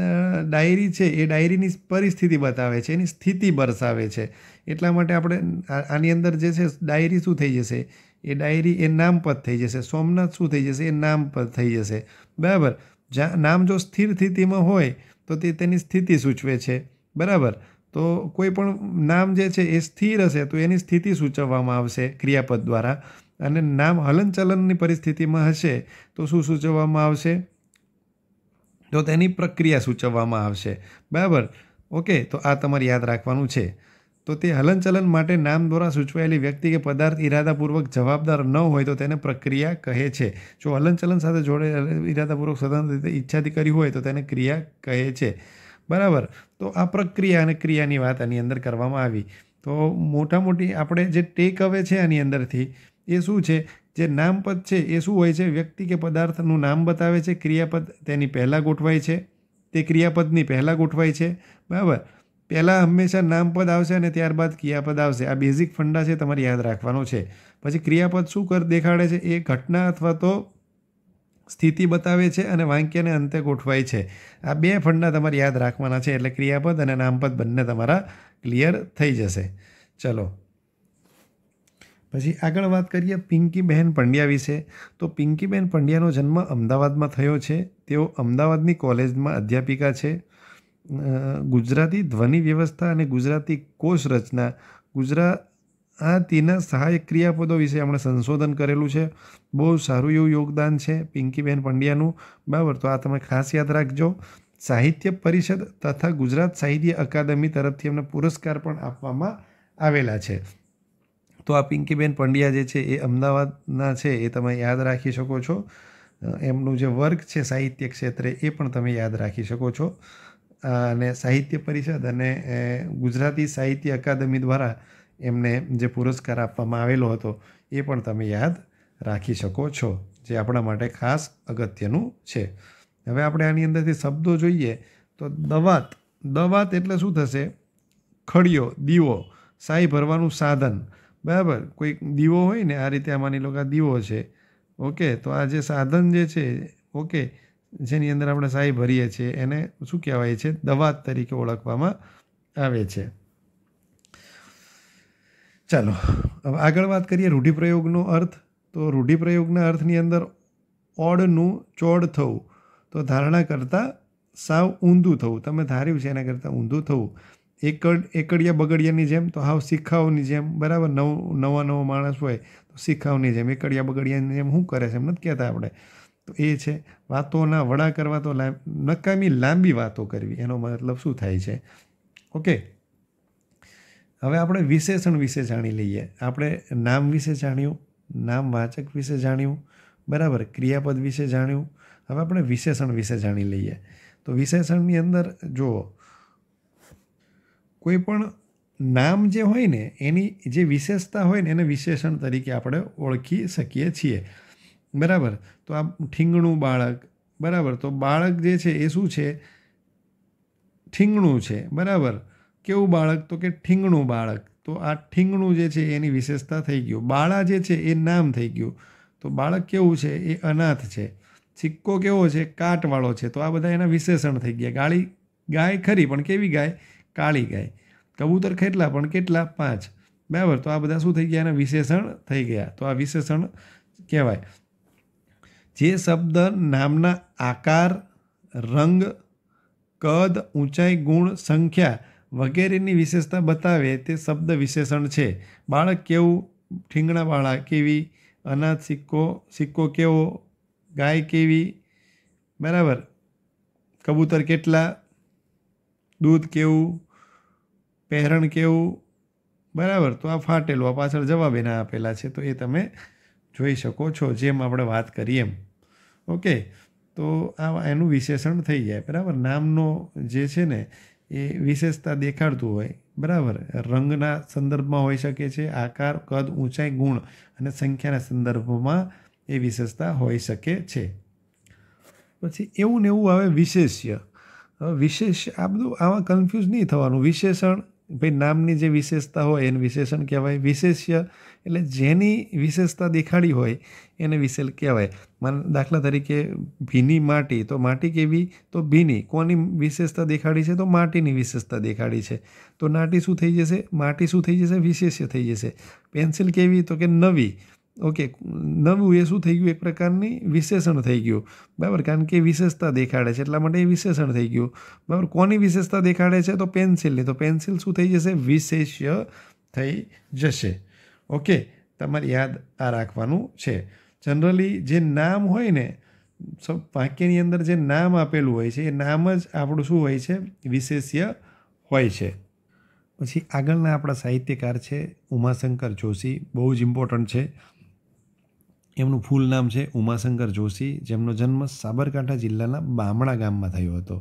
Speaker 1: ડાયરી છે એ ડાયરીની પરિસ્થિતિ બતાવે છે એની સ્થિતિ બરસાવે છે એટલા માટે આપણે આની અંદર જે છે ડાયરી શું થઈ જશે એ ડાયરી એ નામપદ થઈ જશે સોમનાથ શું થઈ જશે એ નામપદ થઈ જશે બરાબર જ્યાં નામ જો સ્થિર સ્થિતિમાં હોય તો તે તેની સ્થિતિ સૂચવે છે બરાબર તો કોઈ પણ નામ જે છે એ સ્થિર હશે તો એની સ્થિતિ સૂચવવામાં આવશે ક્રિયાપદ દ્વારા અને નામ હલનચલનની પરિસ્થિતિમાં હશે તો શું સૂચવવામાં આવશે તો તેની પ્રક્રિયા સૂચવવામાં આવશે બરાબર ઓકે તો આ તમારે યાદ રાખવાનું છે તો તે હલનચલન માટે નામ દ્વારા સૂચવાયેલી વ્યક્તિ કે પદાર્થ ઇરાદાપૂર્વક જવાબદાર ન હોય તો તેને પ્રક્રિયા કહે છે જો હલનચલન સાથે જોડે ઇરાદાપૂર્વક સ્વતંત્ર રીતે ઈચ્છાથી કરી હોય તો તેને ક્રિયા કહે છે બરાબર તો આ પ્રક્રિયા અને ક્રિયાની વાત આની અંદર કરવામાં આવી તો મોટા મોટી આપણે જે ટેક અવે છે આની અંદરથી એ શું છે જે નામપદ છે એ શું હોય છે વ્યક્તિ કે પદાર્થનું નામ બતાવે છે ક્રિયાપદ તેની પહેલાં ગોઠવાય છે તે ક્રિયાપદની પહેલાં ગોઠવાય છે બરાબર પહેલાં હંમેશા નામપદ આવશે અને ત્યારબાદ ક્રિયાપદ આવશે આ બેઝિક ફંડા છે તમારે યાદ રાખવાનો છે પછી ક્રિયાપદ શું કર દેખાડે છે એ ઘટના અથવા તો સ્થિતિ બતાવે છે અને વાંક્યને અંતે ગોઠવાય છે આ બે ફંડા તમારે યાદ રાખવાના છે એટલે ક્રિયાપદ અને નામપદ બંને તમારા ક્લિયર થઈ જશે ચલો પછી આગળ વાત કરીએ પિંકીબહેન પંડ્યા વિશે તો પિંકીબહેન પંડ્યાનો જન્મ અમદાવાદમાં થયો છે તેઓ અમદાવાદની કોલેજમાં અધ્યાપિકા છે ગુજરાતી ધ્વનિ વ્યવસ્થા અને ગુજરાતી કોષ રચના ગુજરાત આ તેના સહાયક ક્રિયાપદો વિશે આપણે સંશોધન કરેલું છે બહુ સારું એવું યોગદાન છે પિંકીબેન પંડ્યાનું બરાબર તો આ તમે ખાસ યાદ રાખજો સાહિત્ય પરિષદ તથા ગુજરાત સાહિત્ય અકાદમી તરફથી એમને પુરસ્કાર પણ આપવામાં આવેલા છે તો આ પિંકીબેન પંડ્યા જે છે એ અમદાવાદના છે એ તમે યાદ રાખી શકો છો એમનું જે વર્ક છે સાહિત્ય ક્ષેત્રે એ પણ તમે યાદ રાખી શકો છો અને સાહિત્ય પરિષદ અને ગુજરાતી સાહિત્ય અકાદમી દ્વારા એમને જે પુરસ્કાર આપવામાં આવેલો હતો એ પણ તમે યાદ રાખી શકો છો જે આપણા માટે ખાસ અગત્યનું છે હવે આપણે આની અંદરથી શબ્દો જોઈએ તો દવાત દવાત એટલે શું થશે ખડીયો દીવો સાઈ ભરવાનું સાધન બરાબર કોઈક દીવો હોય ને આ રીતે આ માની લોકો આ દીવો છે ઓકે તો આ જે સાધન જે છે ઓકે જેની અંદર આપણે સાઈ ભરીએ છીએ એને શું કહેવાય છે દવા તરીકે ઓળખવામાં આવે છે ચાલો હવે આગળ વાત કરીએ રૂઢિપ્રયોગનો અર્થ તો રૂઢિપ્રયોગના અર્થની અંદર ઓડનું ચોડ થવું તો ધારણા કરતાં સાવ ઊંધું થવું તમે ધાર્યું છે એના કરતાં ઊંધું થવું એકડ એકડિયા બગડિયાની જેમ તો હાવ શિખાઓની જેમ બરાબર નવ નવા નવો માણસ હોય તો શિખાઓની જેમ એકડિયા બગડિયાની જેમ શું કરે છે એમ નથી કહેતા આપણે તો એ છે વાતોના વડા કરવા તો નકામી લાંબી વાતો કરવી એનો મતલબ શું થાય છે ઓકે હવે આપણે વિશેષણ વિશે જાણી લઈએ આપણે નામ વિશે જાણ્યું નામ વાચક વિશે જાણ્યું બરાબર ક્રિયાપદ વિશે જાણ્યું હવે આપણે વિશેષણ વિશે જાણી લઈએ તો વિશેષણની અંદર જુઓ કોઈ પણ નામ જે હોય ને એની જે વિશેષતા હોય ને એને વિશેષણ તરીકે આપણે ઓળખી શકીએ છીએ બરાબર તો આ ઠીંગણું બાળક બરાબર તો બાળક જે છે એ શું છે ઠીંગણું છે બરાબર કેવું બાળક તો કે ઠીંગણું બાળક તો આ ઠીંગણું જે છે એની વિશેષતા થઈ ગયું બાળા જે છે એ નામ થઈ ગયું તો બાળક કેવું છે એ અનાથ છે સિક્કો કેવો છે કાટવાળો છે તો આ બધા એના વિશેષણ થઈ ગયા ગાળી ગાય ખરી પણ કેવી ગાય કાળી ગાય કબૂતર કેટલા પણ કેટલા પાંચ બરાબર તો આ બધા શું થઈ ગયા એના વિશેષણ થઈ ગયા તો આ વિશેષણ કહેવાય જે શબ્દ નામના આકાર રંગ કદ ઊંચાઈ ગુણ સંખ્યા વગેરેની વિશેષતા બતાવે તે શબ્દ વિશેષણ છે બાળક કેવું ઠીંગણાવાળા કેવી અનાજ સિક્કો સિક્કો કેવો ગાય કેવી બરાબર કબૂતર કેટલા દૂધ કેવું પહેરણ કેવું બરાબર તો આ ફાટેલું આ પાછળ જવાબ એના આપેલા છે તો એ તમે જોઈ શકો છો જેમ આપણે વાત કરીએ એમ ઓકે તો આ એનું વિશેષણ થઈ જાય બરાબર નામનો જે છે ને એ વિશેષતા દેખાડતું હોય બરાબર રંગના સંદર્ભમાં હોઈ શકે છે આકાર કદ ઊંચાઈ ગુણ અને સંખ્યાના સંદર્ભમાં એ વિશેષતા હોઈ શકે છે પછી એવું ને એવું આવે વિશેષ્ય વિશેષ આ બધું આમાં કન્ફ્યુઝ નહીં થવાનું વિશેષણ ભાઈ નામની જે વિશેષતા હોય એને વિશેષણ કહેવાય વિશેષ્ય એટલે જેની વિશેષતા દેખાડી હોય એને વિશેષ કહેવાય માન દાખલા તરીકે ભીની માટી તો માટી કેવી તો ભીની કોની વિશેષતા દેખાડી છે તો માટીની વિશેષતા દેખાડી છે તો નાટી શું થઈ જશે માટી શું થઈ જશે વિશેષ્ય થઈ જશે પેન્સિલ કેવી તો કે નવી ઓકે નવું એ શું થઈ ગયું એક પ્રકારની વિશેષણ થઈ ગયું બરાબર કારણ કે વિશેષતા દેખાડે છે એટલા માટે એ વિશેષણ થઈ ગયું બરાબર કોની વિશેષતા દેખાડે છે તો પેન્સિલની તો પેન્સિલ શું થઈ જશે વિશેષ્ય થઈ જશે ઓકે તમારે યાદ આ રાખવાનું છે જનરલી જે નામ હોય ને સૌ વાક્યની અંદર જે નામ આપેલું હોય છે એ નામ જ આપણું શું હોય છે વિશેષ્ય હોય છે પછી આગળના આપણા સાહિત્યકાર છે ઉમાશંકર જોશી બહુ જ ઇમ્પોર્ટન્ટ છે એમનું ફૂલ નામ છે ઉમાશંકર જોશી જેમનો જન્મ સાબરકાંઠા જિલ્લાના બામણા ગામમાં થયો હતો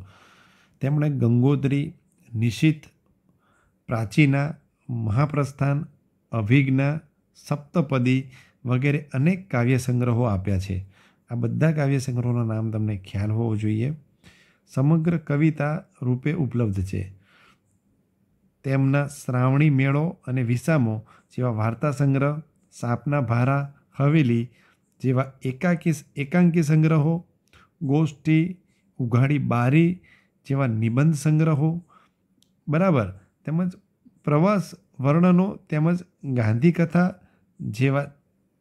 Speaker 1: તેમણે ગંગોત્રી નિશિત પ્રાચીના મહાપ્રસ્થાન અભિજ્ઞા સપ્તપદી વગેરે અનેક કાવ્ય સંગ્રહો આપ્યા છે આ બધા કાવ્ય સંગ્રહોના નામ તમને ખ્યાલ હોવો જોઈએ સમગ્ર કવિતા રૂપે ઉપલબ્ધ છે તેમના શ્રાવણી મેળો અને વિસામો જેવા વાર્તા સંગ્રહ સાપના ભારા હવેલી જેવા એકાકી એકાંકી સંગ્રહો ગોષ્ઠી ઉઘાડી બારી જેવા નિબંધ સંગ્રહો બરાબર તેમજ પ્રવાસ વર્ણનો તેમજ ગાંધી કથા જેવા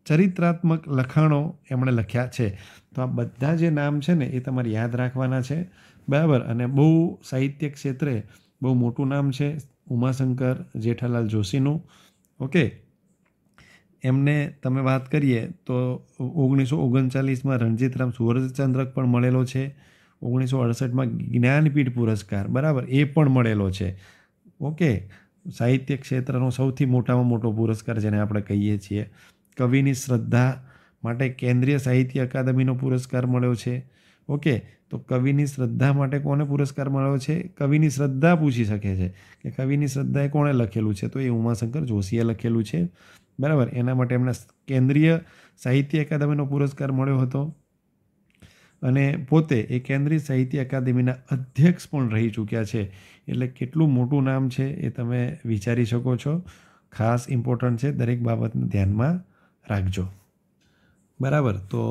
Speaker 1: ચરિત્રાત્મક લખાણો એમણે લખ્યા છે તો આ બધા જે નામ છે ને એ તમારે યાદ રાખવાના છે બરાબર અને બહુ સાહિત્ય ક્ષેત્રે બહુ મોટું નામ છે ઉમાશંકર જેઠાલાલ જોશીનું ઓકે એમને તમે વાત કરીએ તો ઓગણીસો ઓગણચાલીસમાં રણજીતરામ સુવર્ણચંદ્રક પણ મળેલો છે ઓગણીસો અડસઠમાં જ્ઞાનપીઠ પુરસ્કાર બરાબર એ પણ મળેલો છે ઓકે સાહિત્ય ક્ષેત્રનો સૌથી મોટામાં મોટો પુરસ્કાર જેને આપણે કહીએ છીએ કવિની શ્રદ્ધા માટે કેન્દ્રીય સાહિત્ય અકાદમીનો પુરસ્કાર મળ્યો છે ઓકે તો કવિની શ્રદ્ધા માટે કોને પુરસ્કાર મળ્યો છે કવિની શ્રદ્ધા પૂછી શકે છે કે કવિની શ્રદ્ધાએ કોણે લખેલું છે તો એ ઉમાશંકર જોશીએ લખેલું છે બરાબર એના માટે એમને કેન્દ્રીય સાહિત્ય અકાદમીનો પુરસ્કાર મળ્યો હતો અને પોતે એ કેન્દ્રીય સાહિત્ય અકાદમીના અધ્યક્ષ પણ રહી ચૂક્યા છે એટલે કેટલું મોટું નામ છે એ તમે વિચારી શકો છો ખાસ ઇમ્પોર્ટન્ટ છે દરેક બાબતને ધ્યાનમાં રાખજો બરાબર તો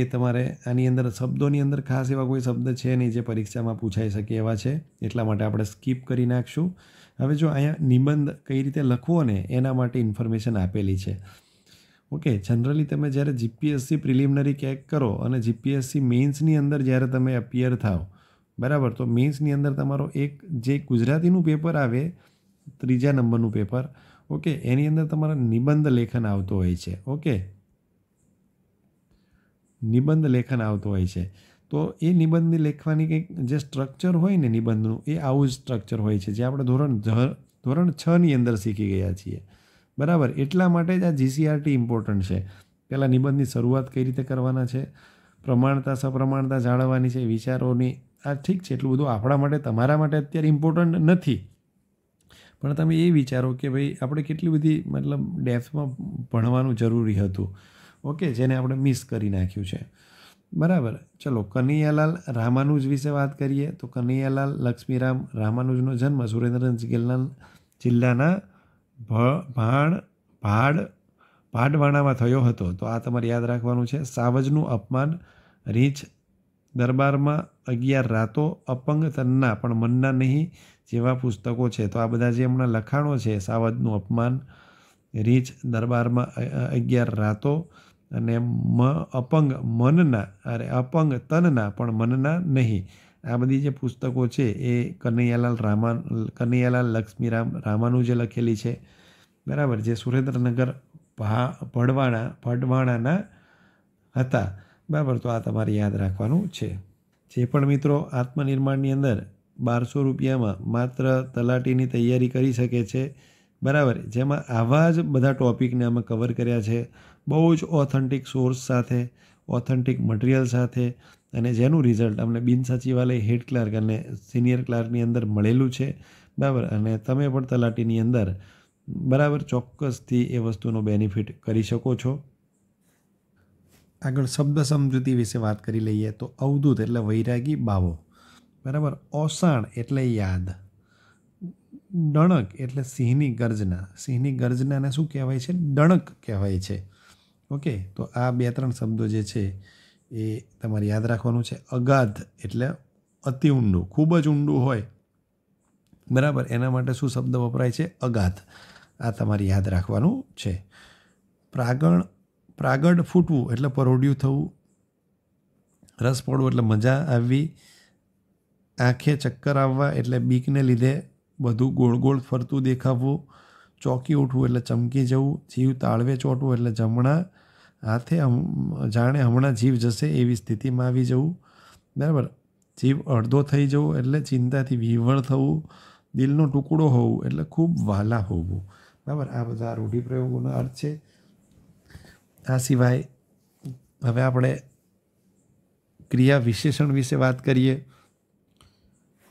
Speaker 1: એ તમારે આની અંદર શબ્દોની અંદર ખાસ એવા કોઈ શબ્દ છે નહીં જે પરીક્ષામાં પૂછાઈ શકે એવા છે એટલા માટે આપણે સ્કીપ કરી નાખશું હવે જો અહીંયા નિબંધ કઈ રીતે લખવો ને એના માટે ઇન્ફોર્મેશન આપેલી છે ઓકે જનરલી તમે જ્યારે જીપીએસસી પ્રિલિમિનરી કેક કરો અને જીપીએસસી મેન્સની અંદર જ્યારે તમે અપિયર થાઓ બરાબર તો મેન્સની અંદર તમારો એક જે ગુજરાતીનું પેપર આવે ત્રીજા નંબરનું પેપર ઓકે એની અંદર તમારા નિબંધ લેખન આવતો હોય છે ઓકે નિબંધ લેખન આવતો હોય છે તો એ નિબંધ લેખવાની કંઈક જે સ્ટ્રક્ચર હોય ને નિબંધનું એ આવું જ સ્ટ્રક્ચર હોય છે જે આપણે ધોરણ ધોરણ છની અંદર શીખી ગયા છીએ બરાબર એટલા માટે જ આ જીસીઆરટી ઇમ્પોર્ટન્ટ છે પહેલાં નિબંધની શરૂઆત કઈ રીતે કરવાના છે પ્રમાણતા સપ્રમાણતા જાળવવાની છે વિચારોની આ ઠીક છે એટલું બધું આપણા માટે તમારા માટે અત્યારે ઇમ્પોર્ટન્ટ નથી પણ તમે એ વિચારો કે ભાઈ આપણે કેટલી બધી મતલબ ડેપ્થમાં ભણવાનું જરૂરી હતું ઓકે જેને આપણે મિસ કરી નાખ્યું છે બરાબર ચલો કનૈયાલાલ રામાનુજ વિશે વાત કરીએ તો કનૈયાલાલ લક્ષ્મીરામ રામાનુજનો જન્મ સુરેન્દ્રનગર જિલ્લા જિલ્લાના ભાણ ભાડ ભાડવાણામાં થયો હતો તો આ તમારે યાદ રાખવાનું છે સાવજનું અપમાન રીંછ દરબારમાં અગિયાર રાતો અપંગ તન્ના પણ મનના નહીં જેવા પુસ્તકો છે તો આ બધા જે હમણાં લખાણો છે સાવજનું અપમાન રીંછ દરબારમાં અગિયાર રાતો અને મ અપંગ મનના અરે અપંગ તનના પણ મનના નહીં આ બધી જે પુસ્તકો છે એ કનૈયાલાલ રામાન કનૈયાલાલ રામાનું જે લખેલી છે બરાબર જે સુરેન્દ્રનગર ભા ભડવાણા ભડવાણાના હતા બરાબર તો આ તમારે યાદ રાખવાનું છે જે પણ મિત્રો આત્મનિર્માણની અંદર બારસો રૂપિયામાં માત્ર તલાટીની તૈયારી કરી શકે છે બરાબર જેમાં આવા જ બધા ટૉપિકને અમે કવર કર્યા છે બહુ જ ઓથેન્ટિક સોર્સ સાથે ઓથેન્ટિક મટીરિયલ સાથે અને જેનું રિઝલ્ટ અમને બિનસચિવાલય સચિવાલય હેડ ક્લાર્ક અને સિનિયર ક્લાર્કની અંદર મળેલું છે બરાબર અને તમે પણ તલાટીની અંદર બરાબર ચોક્કસથી એ વસ્તુનો બેનિફિટ કરી શકો છો આગળ શબ્દ સમજૂતી વિશે વાત કરી લઈએ તો અવધૂત એટલે વૈરાગી બાવો બરાબર ઓસાણ એટલે યાદ ડણક એટલે સિંહની ગર્જના સિંહની ગર્જનાને શું કહેવાય છે ડણક કહેવાય છે ઓકે તો આ બે ત્રણ શબ્દો જે છે એ તમારે યાદ રાખવાનું છે અગાધ એટલે અતિ ઊંડું ખૂબ જ ઊંડું હોય બરાબર એના માટે શું શબ્દ વપરાય છે અગાધ આ તમારે યાદ રાખવાનું છે પ્રાગણ પ્રાગડ ફૂટવું એટલે પરોડ્યું થવું રસ પડવું એટલે મજા આવવી આંખે ચક્કર આવવા એટલે બીકને લીધે બધું ગોળ ગોળ ફરતું દેખાવું ચોંકી ઉઠવું એટલે ચમકી જવું જીવ તાળવે ચોંટવું એટલે જમણા હાથે જાણે હમણાં જીવ જશે એવી સ્થિતિમાં આવી જવું બરાબર જીવ અડધો થઈ જવું એટલે ચિંતાથી વિવળ થવું દિલનો ટુકડો હોવું એટલે ખૂબ વહાલા હોવું બરાબર આ બધા રૂઢિપ્રયોગોનો અર્થ છે આ સિવાય હવે આપણે ક્રિયા વિશેષણ વિશે વાત કરીએ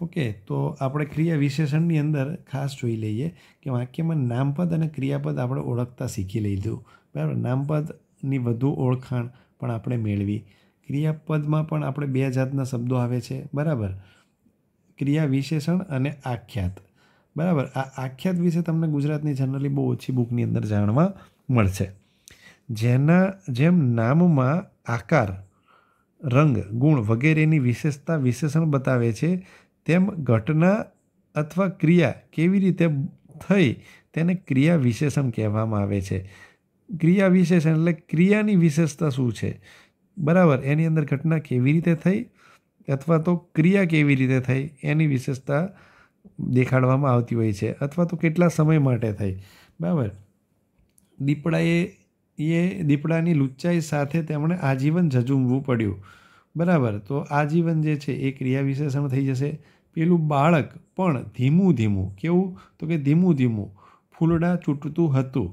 Speaker 1: ઓકે તો આપણે ક્રિયા વિશેષણની અંદર ખાસ જોઈ લઈએ કે વાક્યમાં નામપદ અને ક્રિયાપદ આપણે ઓળખતા શીખી લીધું બરાબર નામપદ ની વધુ ઓળખાણ પણ આપણે મેળવી ક્રિયાપદમાં પણ આપણે બે જાતના શબ્દો આવે છે બરાબર ક્રિયા વિશેષણ અને આખ્યાત બરાબર આ આખ્યાત વિશે તમને ગુજરાતની જનરલી બહુ ઓછી બુકની અંદર જાણવા મળશે જેના જેમ નામમાં આકાર રંગ ગુણ વગેરેની વિશેષતા વિશેષણ બતાવે છે તેમ ઘટના અથવા ક્રિયા કેવી રીતે થઈ તેને ક્રિયા વિશેષણ કહેવામાં આવે છે ક્રિયા વિશેષણ એટલે ક્રિયાની વિશેષતા શું છે બરાબર એની અંદર ઘટના કેવી રીતે થઈ અથવા તો ક્રિયા કેવી રીતે થઈ એની વિશેષતા દેખાડવામાં આવતી હોય છે અથવા તો કેટલા સમય માટે થઈ બરાબર દીપડાએ એ દીપડાની લુચ્ચાઈ સાથે તેમણે આજીવન ઝઝૂમવું પડ્યું બરાબર તો આજીવન જે છે એ ક્રિયા વિશેષણ થઈ જશે પેલું બાળક પણ ધીમું ધીમું કેવું તો કે ધીમું ધીમું ફૂલડા ચૂંટતું હતું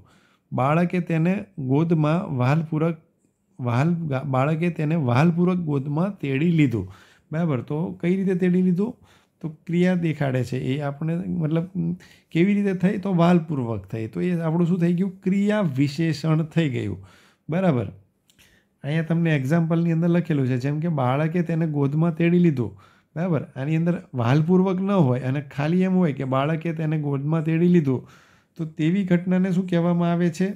Speaker 1: બાળકે તેને ગોદમાં વહાલપૂર્વક વહાલ બાળકે તેને વહાલપૂર્વક ગોદમાં તેડી લીધું બરાબર તો કઈ રીતે તેડી લીધું તો ક્રિયા દેખાડે છે એ આપણે મતલબ કેવી રીતે થઈ તો વાલપૂર્વક થઈ તો એ આપણું શું થઈ ગયું ક્રિયા વિશેષણ થઈ ગયું બરાબર અહીંયા તમને એક્ઝામ્પલની અંદર લખેલું છે જેમ કે બાળકે તેને ગોદમાં તેડી લીધું બરાબર આની અંદર વાલપૂર્વક ન હોય અને ખાલી એમ હોય કે બાળકે તેને ગોદમાં તેડી લીધું તો તેવી ઘટનાને શું કહેવામાં આવે છે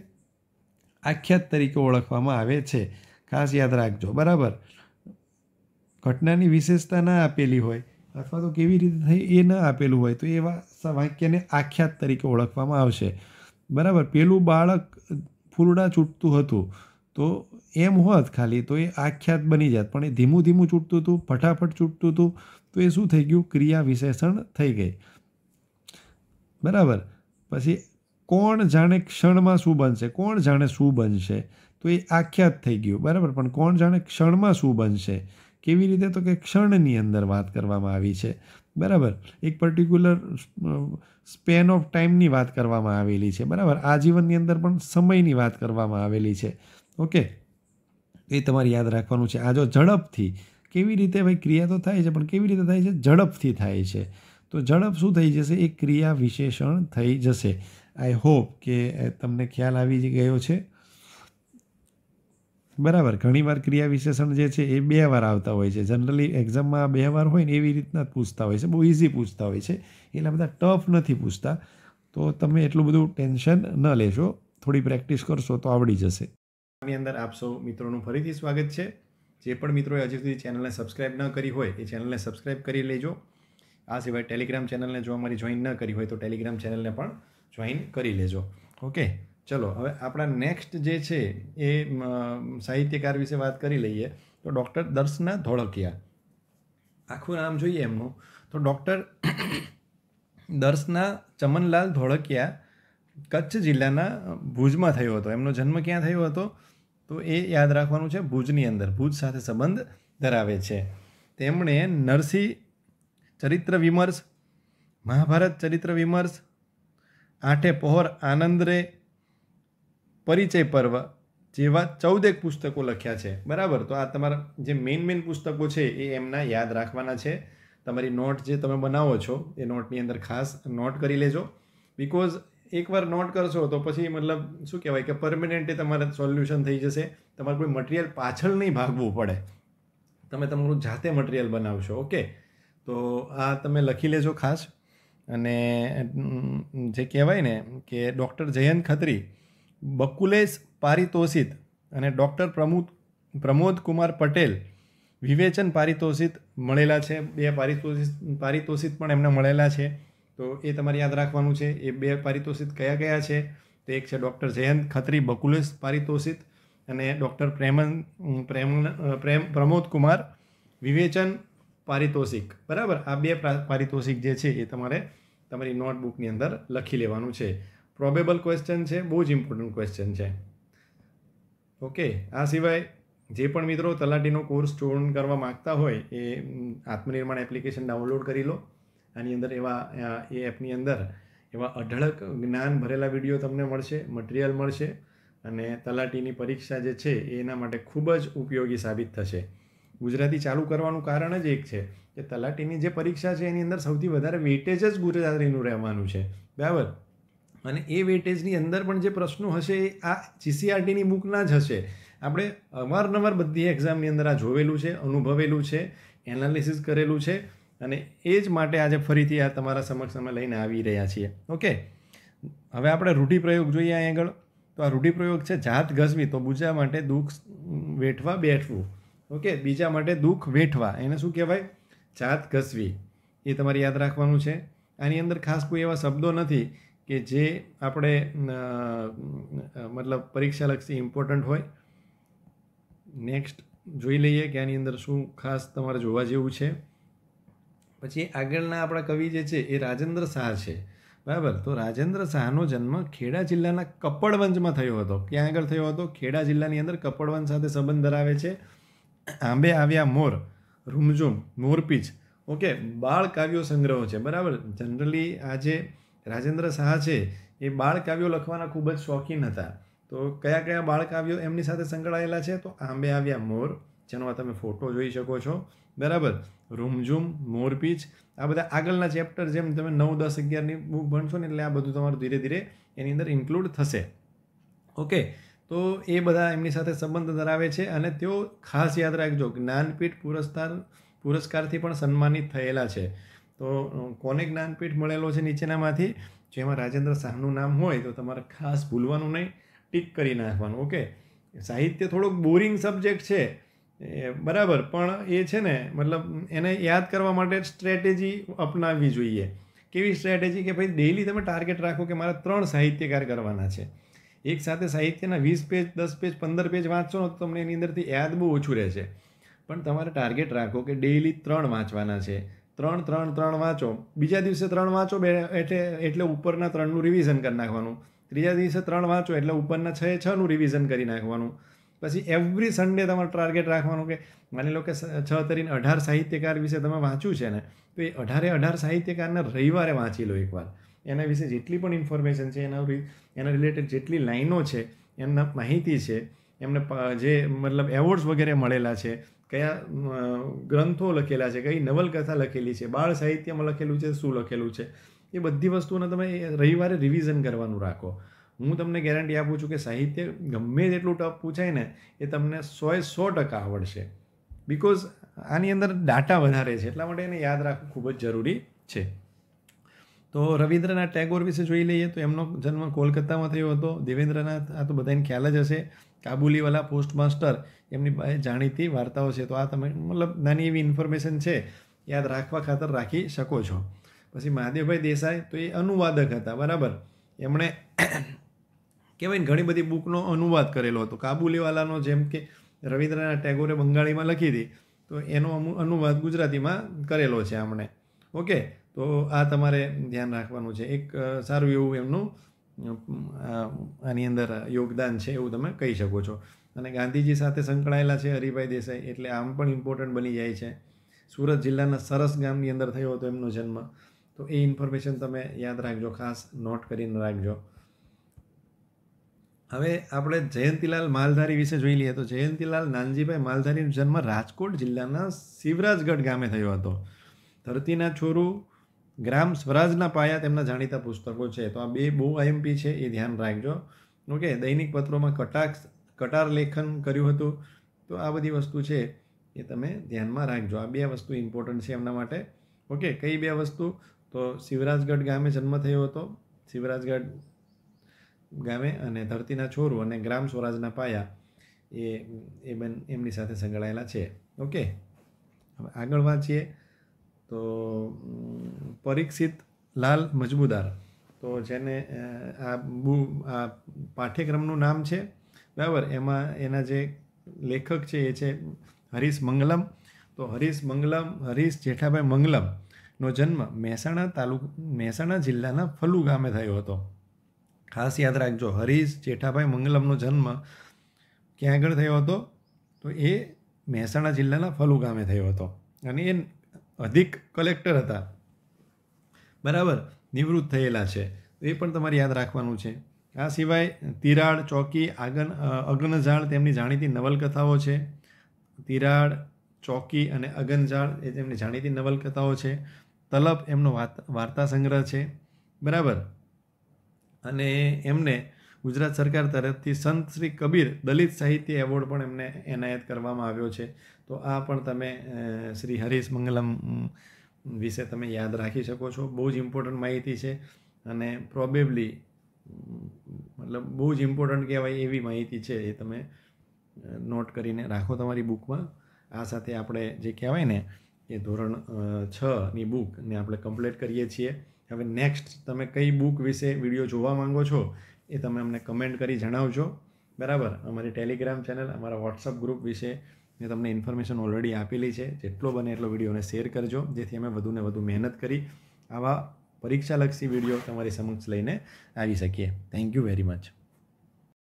Speaker 1: આખ્યાત તરીકે ઓળખવામાં આવે છે ખાસ યાદ રાખજો બરાબર ઘટનાની વિશેષતા ના આપેલી હોય અથવા તો કેવી રીતે થઈ એ ના આપેલું હોય તો એવા વાક્યને આખ્યાત તરીકે ઓળખવામાં આવશે બરાબર પેલું બાળક ફૂરડા છૂટતું હતું તો એમ હોત ખાલી તો એ આખ્યાત બની જાત પણ એ ધીમું ધીમું છૂટતું હતું ફટાફટ છૂટતું હતું તો એ શું થઈ ગયું ક્રિયા વિશેષણ થઈ ગઈ બરાબર પછી કોણ જાણે ક્ષણમાં શું બનશે કોણ જાણે શું બનશે તો એ આખ્યાત થઈ ગયું બરાબર પણ કોણ જાણે ક્ષણમાં શું બનશે કેવી રીતે તો કે ક્ષણની અંદર વાત કરવામાં આવી છે બરાબર એક પર્ટિક્યુલર સ્પેન ઓફ ટાઈમની વાત કરવામાં આવેલી છે બરાબર આજીવનની અંદર પણ સમયની વાત કરવામાં આવેલી છે ઓકે એ તમારે યાદ રાખવાનું છે આ જો ઝડપથી કેવી રીતે ભાઈ ક્રિયા તો થાય છે પણ કેવી રીતે થાય છે ઝડપથી થાય છે તો ઝડપ શું થઈ જશે એ ક્રિયા વિશેષણ થઈ જશે આઈ હોપ કે તમને ખ્યાલ આવી ગયો છે બરાબર ઘણીવાર ક્રિયા વિશેષણ જે છે એ બે વાર આવતા હોય છે જનરલી એક્ઝામમાં બે વાર હોય ને એવી રીતના પૂછતા હોય છે બહુ ઇઝી પૂછતા હોય છે એટલા બધા ટફ નથી પૂછતા તો તમે એટલું બધું ટેન્શન ન લેશો થોડી પ્રેક્ટિસ કરશો તો આવડી જશે આની અંદર આપ સૌ મિત્રોનું ફરીથી સ્વાગત છે જે પણ મિત્રોએ હજી સુધી ચેનલને સબસ્ક્રાઈબ ન કરી હોય એ ચેનલને સબસ્ક્રાઈબ કરી લેજો આ સિવાય ટેલિગ્રામ ચેનલને જો અમારી જોઈન ન કરી હોય તો ટેલિગ્રામ ચેનલને પણ જોઈન કરી લેજો ઓકે ચલો હવે આપણા નેક્સ્ટ જે છે એ સાહિત્યકાર વિશે વાત કરી લઈએ તો ડૉક્ટર દર્શના ધોળકિયા આખું નામ જોઈએ એમનું તો ડૉક્ટર (coughs) દર્શના ચમનલાલ ધોળકિયા કચ્છ જિલ્લાના ભુજમાં થયો હતો એમનો જન્મ ક્યાં થયો હતો તો એ યાદ રાખવાનું છે ભુજની અંદર ભુજ સાથે સંબંધ ધરાવે છે તેમણે નરસિંહ ચરિત્ર વિમર્શ મહાભારત ચરિત્ર વિમર્શ આઠે પહોર આનંદ રે પરિચય પર્વ જેવા ચૌદેક પુસ્તકો લખ્યા છે બરાબર તો આ તમારા જે મેઇન મેઇન પુસ્તકો છે એ એમના યાદ રાખવાના છે તમારી નોટ જે તમે બનાવો છો એ નોટની અંદર ખાસ નોટ કરી લેજો બિકોઝ એકવાર નોટ કરશો તો પછી મતલબ શું કહેવાય કે પરમનન્ટલી તમારે સોલ્યુશન થઈ જશે તમારે કોઈ મટિરિયલ પાછળ નહીં ભાગવું પડે તમે તમારું જાતે મટિરિયલ બનાવશો ઓકે તો આ તમે લખી લેજો ખાસ અને જે કહેવાય ને કે ડૉક્ટર જયંત ખત્રી બકુલેશ પારિતોષિત અને ડૉક્ટર પ્રમોદ પ્રમોદ કુમાર પટેલ વિવેચન પારિતોષિત મળેલા છે બે પારિતોષિત પારિતોષિત પણ એમને મળેલા છે તો એ તમારે યાદ રાખવાનું છે એ બે પારિતોષિત કયા કયા છે તો એક છે ડૉક્ટર જયંત ખત્રી બકુલેશ પારિતોષિત અને ડૉક્ટર પ્રેમન પ્રેમ પ્રેમ પ્રમોદ કુમાર વિવેચન પારિતોષિક બરાબર આ બે પારિતોષિક જે છે એ તમારે તમારી નોટબુકની અંદર લખી લેવાનું છે પ્રોબેબલ ક્વેશ્ચન છે બહુ જ ઇમ્પોર્ટન્ટ ક્વેશ્ચન છે ઓકે આ સિવાય જે પણ મિત્રો તલાટીનો કોર્સ જોઈન કરવા માગતા હોય એ આત્મનિર્માણ એપ્લિકેશન ડાઉનલોડ કરી લો આની અંદર એવા એ એપની અંદર એવા અઢળક જ્ઞાન ભરેલા વિડીયો તમને મળશે મટિરિયલ મળશે અને તલાટીની પરીક્ષા જે છે એના માટે ખૂબ જ ઉપયોગી સાબિત થશે ગુજરાતી ચાલુ કરવાનું કારણ જ એક છે કે તલાટીની જે પરીક્ષા છે એની અંદર સૌથી વધારે વેટેજ જ ગુજરાતીનું રહેવાનું છે બરાબર અને એ વેટેજની અંદર પણ જે પ્રશ્નો હશે એ આ જીસીઆરટીની બુકના જ હશે આપણે અવારનવાર બધી એક્ઝામની અંદર આ જોવેલું છે અનુભવેલું છે એનાલિસિસ કરેલું છે અને એ જ માટે આજે ફરીથી આ તમારા સમક્ષ અમે લઈને આવી રહ્યા છીએ ઓકે હવે આપણે રૂઢિપ્રયોગ જોઈએ અહીં આગળ તો આ રૂઢિપ્રયોગ છે જાત ઘસવી તો બુજા માટે દુઃખ વેઠવા બેઠવું ઓકે બીજા માટે દુઃખ વેઠવા એને શું કહેવાય જાત ઘસવી એ તમારે યાદ રાખવાનું છે આની અંદર ખાસ કોઈ એવા શબ્દો નથી કે જે આપણે મતલબ પરીક્ષાલક્ષી ઇમ્પોર્ટન્ટ હોય નેક્સ્ટ જોઈ લઈએ કે આની અંદર શું ખાસ તમારે જોવા જેવું છે પછી આગળના આપણા કવિ જે છે એ રાજેન્દ્ર શાહ છે બરાબર તો રાજેન્દ્ર શાહનો જન્મ ખેડા જિલ્લાના કપડવંજમાં થયો હતો ક્યાં આગળ થયો હતો ખેડા જિલ્લાની અંદર કપડવંજ સાથે સંબંધ ધરાવે છે આંબે આવ્યા મોર રૂમઝુમ મોરપીચ ઓકે બાળ કાવ્યો સંગ્રહો છે બરાબર જનરલી આ જે રાજેન્દ્ર શાહ છે એ બાળ કાવ્યો લખવાના ખૂબ જ શોખીન હતા તો કયા કયા બાળ કાવ્યો એમની સાથે સંકળાયેલા છે તો આંબે આવ્યા મોર જેનો આ તમે ફોટો જોઈ શકો છો બરાબર રૂમઝુમ મોરપીચ આ બધા આગળના ચેપ્ટર જેમ તમે નવ દસ અગિયારની બુક ભણશો ને એટલે આ બધું તમારું ધીરે ધીરે એની અંદર ઇન્ક્લુડ થશે ઓકે તો એ બધા એમની સાથે સંબંધ ધરાવે છે અને તેઓ ખાસ યાદ રાખજો જ્ઞાનપીઠ પુરસ્કાર પુરસ્કારથી પણ સન્માનિત થયેલા છે તો કોને જ્ઞાનપીઠ મળેલો છે નીચેનામાંથી જેમાં રાજેન્દ્ર શાહનું નામ હોય તો તમારે ખાસ ભૂલવાનું નહીં ટીક કરી નાખવાનું ઓકે સાહિત્ય થોડોક બોરિંગ સબ્જેક્ટ છે બરાબર પણ એ છે ને મતલબ એને યાદ કરવા માટે સ્ટ્રેટેજી અપનાવવી જોઈએ કેવી સ્ટ્રેટેજી કે ભાઈ ડેઈલી તમે ટાર્ગેટ રાખો કે મારા ત્રણ સાહિત્યકાર કરવાના છે એક સાથે સાહિત્યના વીસ પેજ દસ પેજ પંદર પેજ વાંચો ને તો તમને એની અંદરથી યાદ બહુ ઓછું રહેશે પણ તમારે ટાર્ગેટ રાખો કે ડેઇલી ત્રણ વાંચવાના છે ત્રણ ત્રણ ત્રણ વાંચો બીજા દિવસે ત્રણ વાંચો બે એટલે એટલે ઉપરના ત્રણનું રિવિઝન કરી નાખવાનું ત્રીજા દિવસે ત્રણ વાંચો એટલે ઉપરના છ છનું રિવિઝન કરી નાખવાનું પછી એવરી સન્ડે તમારે ટાર્ગેટ રાખવાનું કે માની લો કે છ તરીને અઢાર સાહિત્યકાર વિશે તમે વાંચ્યું છે ને તો એ અઢારે અઢાર સાહિત્યકારને રવિવારે વાંચી લો એકવાર એના વિશે જેટલી પણ ઇન્ફોર્મેશન છે એના એના રિલેટેડ જેટલી લાઈનો છે એમના માહિતી છે એમને જે મતલબ એવોર્ડ્સ વગેરે મળેલા છે કયા ગ્રંથો લખેલા છે કઈ નવલકથા લખેલી છે બાળ સાહિત્યમાં લખેલું છે શું લખેલું છે એ બધી વસ્તુઓને તમે રવિવારે રિવિઝન કરવાનું રાખો હું તમને ગેરંટી આપું છું કે સાહિત્ય ગમે તેટલું ટફ પૂછાય ને એ તમને સોએ સો ટકા આવડશે બિકોઝ આની અંદર ડાટા વધારે છે એટલા માટે એને યાદ રાખવું ખૂબ જ જરૂરી છે તો રવિન્દ્રનાથ ટેગોર વિશે જોઈ લઈએ તો એમનો જન્મ કોલકાતામાં થયો હતો દેવેન્દ્રનાથ આ તો બધાને ખ્યાલ જ હશે કાબુલીવાલા પોસ્ટ માસ્ટર એમની જાણીતી વાર્તાઓ છે તો આ તમે મતલબ નાની એવી ઇન્ફોર્મેશન છે યાદ રાખવા ખાતર રાખી શકો છો પછી મહાદેવભાઈ દેસાઈ તો એ અનુવાદક હતા બરાબર એમણે કહેવાય ને ઘણી બધી બુકનો અનુવાદ કરેલો હતો કાબુલીવાલાનો જેમ કે રવિન્દ્રનાથ ટેગોરે બંગાળીમાં લખી હતી તો એનો અનુવાદ ગુજરાતીમાં કરેલો છે આમણે ઓકે તો આ તમારે ધ્યાન રાખવાનું છે એક સારું એવું એમનું આની અંદર યોગદાન છે એવું તમે કહી શકો છો અને ગાંધીજી સાથે સંકળાયેલા છે હરિભાઈ દેસાઈ એટલે આમ પણ ઇમ્પોર્ટન્ટ બની જાય છે સુરત જિલ્લાના સરસ ગામની અંદર થયો હતો એમનો જન્મ તો એ ઇન્ફોર્મેશન તમે યાદ રાખજો ખાસ નોટ કરીને રાખજો હવે આપણે જયંતિલાલ માલધારી વિશે જોઈ લઈએ તો જયંતિલાલ નાનજીભાઈ માલધારીનો જન્મ રાજકોટ જિલ્લાના શિવરાજગઢ ગામે થયો હતો ધરતીના છોરું ગ્રામ સ્વરાજના પાયા તેમના જાણીતા પુસ્તકો છે તો આ બે બહુ આઈએમપી છે એ ધ્યાન રાખજો ઓકે દૈનિક પત્રોમાં કટાક્ષ કટાર લેખન કર્યું હતું તો આ બધી વસ્તુ છે એ તમે ધ્યાનમાં રાખજો આ બે વસ્તુ ઇમ્પોર્ટન્ટ છે એમના માટે ઓકે કઈ બે વસ્તુ તો શિવરાજગઢ ગામે જન્મ થયો હતો શિવરાજગઢ ગામે અને ધરતીના છોરો અને ગ્રામ સ્વરાજના પાયા એ એ બન એમની સાથે સંકળાયેલા છે ઓકે હવે આગળ વાંચીએ તો પરીક્ષિત લાલ મજમુદાર તો જેને આ બુ આ પાઠ્યક્રમનું નામ છે બરાબર એમાં એના જે લેખક છે એ છે હરીશ મંગલમ તો હરીશ મંગલમ હરીશ જેઠાભાઈ મંગલમનો જન્મ મહેસાણા તાલુક મહેસાણા જિલ્લાના ફલુ ગામે થયો હતો ખાસ યાદ રાખજો હરીશ જેઠાભાઈ મંગલમનો જન્મ ક્યાં આગળ થયો હતો તો એ મહેસાણા જિલ્લાના ફલુ ગામે થયો હતો અને એ અધિક કલેક્ટર હતા બરાબર નિવૃત્ત થયેલા છે એ પણ તમારે યાદ રાખવાનું છે આ સિવાય તિરાડ ચોકી આગન અગ્નઝાળ તેમની જાણીતી નવલકથાઓ છે તિરાડ ચોકી અને અગનઝાળ એ તેમની જાણીતી નવલકથાઓ છે તલપ એમનો વાર્તા સંગ્રહ છે બરાબર અને એમને ગુજરાત સરકાર તરફથી સંત શ્રી કબીર દલિત સાહિત્ય એવોર્ડ પણ એમને એનાયત કરવામાં આવ્યો છે તો આ પણ તમે શ્રી હરીશ મંગલમ વિશે તમે યાદ રાખી શકો છો બહુ જ ઇમ્પોર્ટન્ટ માહિતી છે અને પ્રોબેબલી મતલબ બહુ જ ઇમ્પોર્ટન્ટ કહેવાય એવી માહિતી છે એ તમે નોટ કરીને રાખો તમારી બુકમાં આ સાથે આપણે જે કહેવાય ને કે ધોરણ છની બુકને આપણે કમ્પ્લીટ કરીએ છીએ હવે નેક્સ્ટ તમે કઈ બુક વિશે વિડીયો જોવા માંગો છો એ તમે અમને કમેન્ટ કરી જણાવજો બરાબર અમારી ટેલિગ્રામ ચેનલ અમારા વોટ્સઅપ ગ્રુપ વિશે મેં તમને ઇન્ફોર્મેશન ઓલરેડી આપેલી છે જેટલો બને એટલો વિડીયોને શેર કરજો જેથી અમે વધુને વધુ મહેનત કરી આવા પરીક્ષાલક્ષી વિડીયો તમારી સમક્ષ લઈને આવી શકીએ થેન્ક યુ વેરી મચ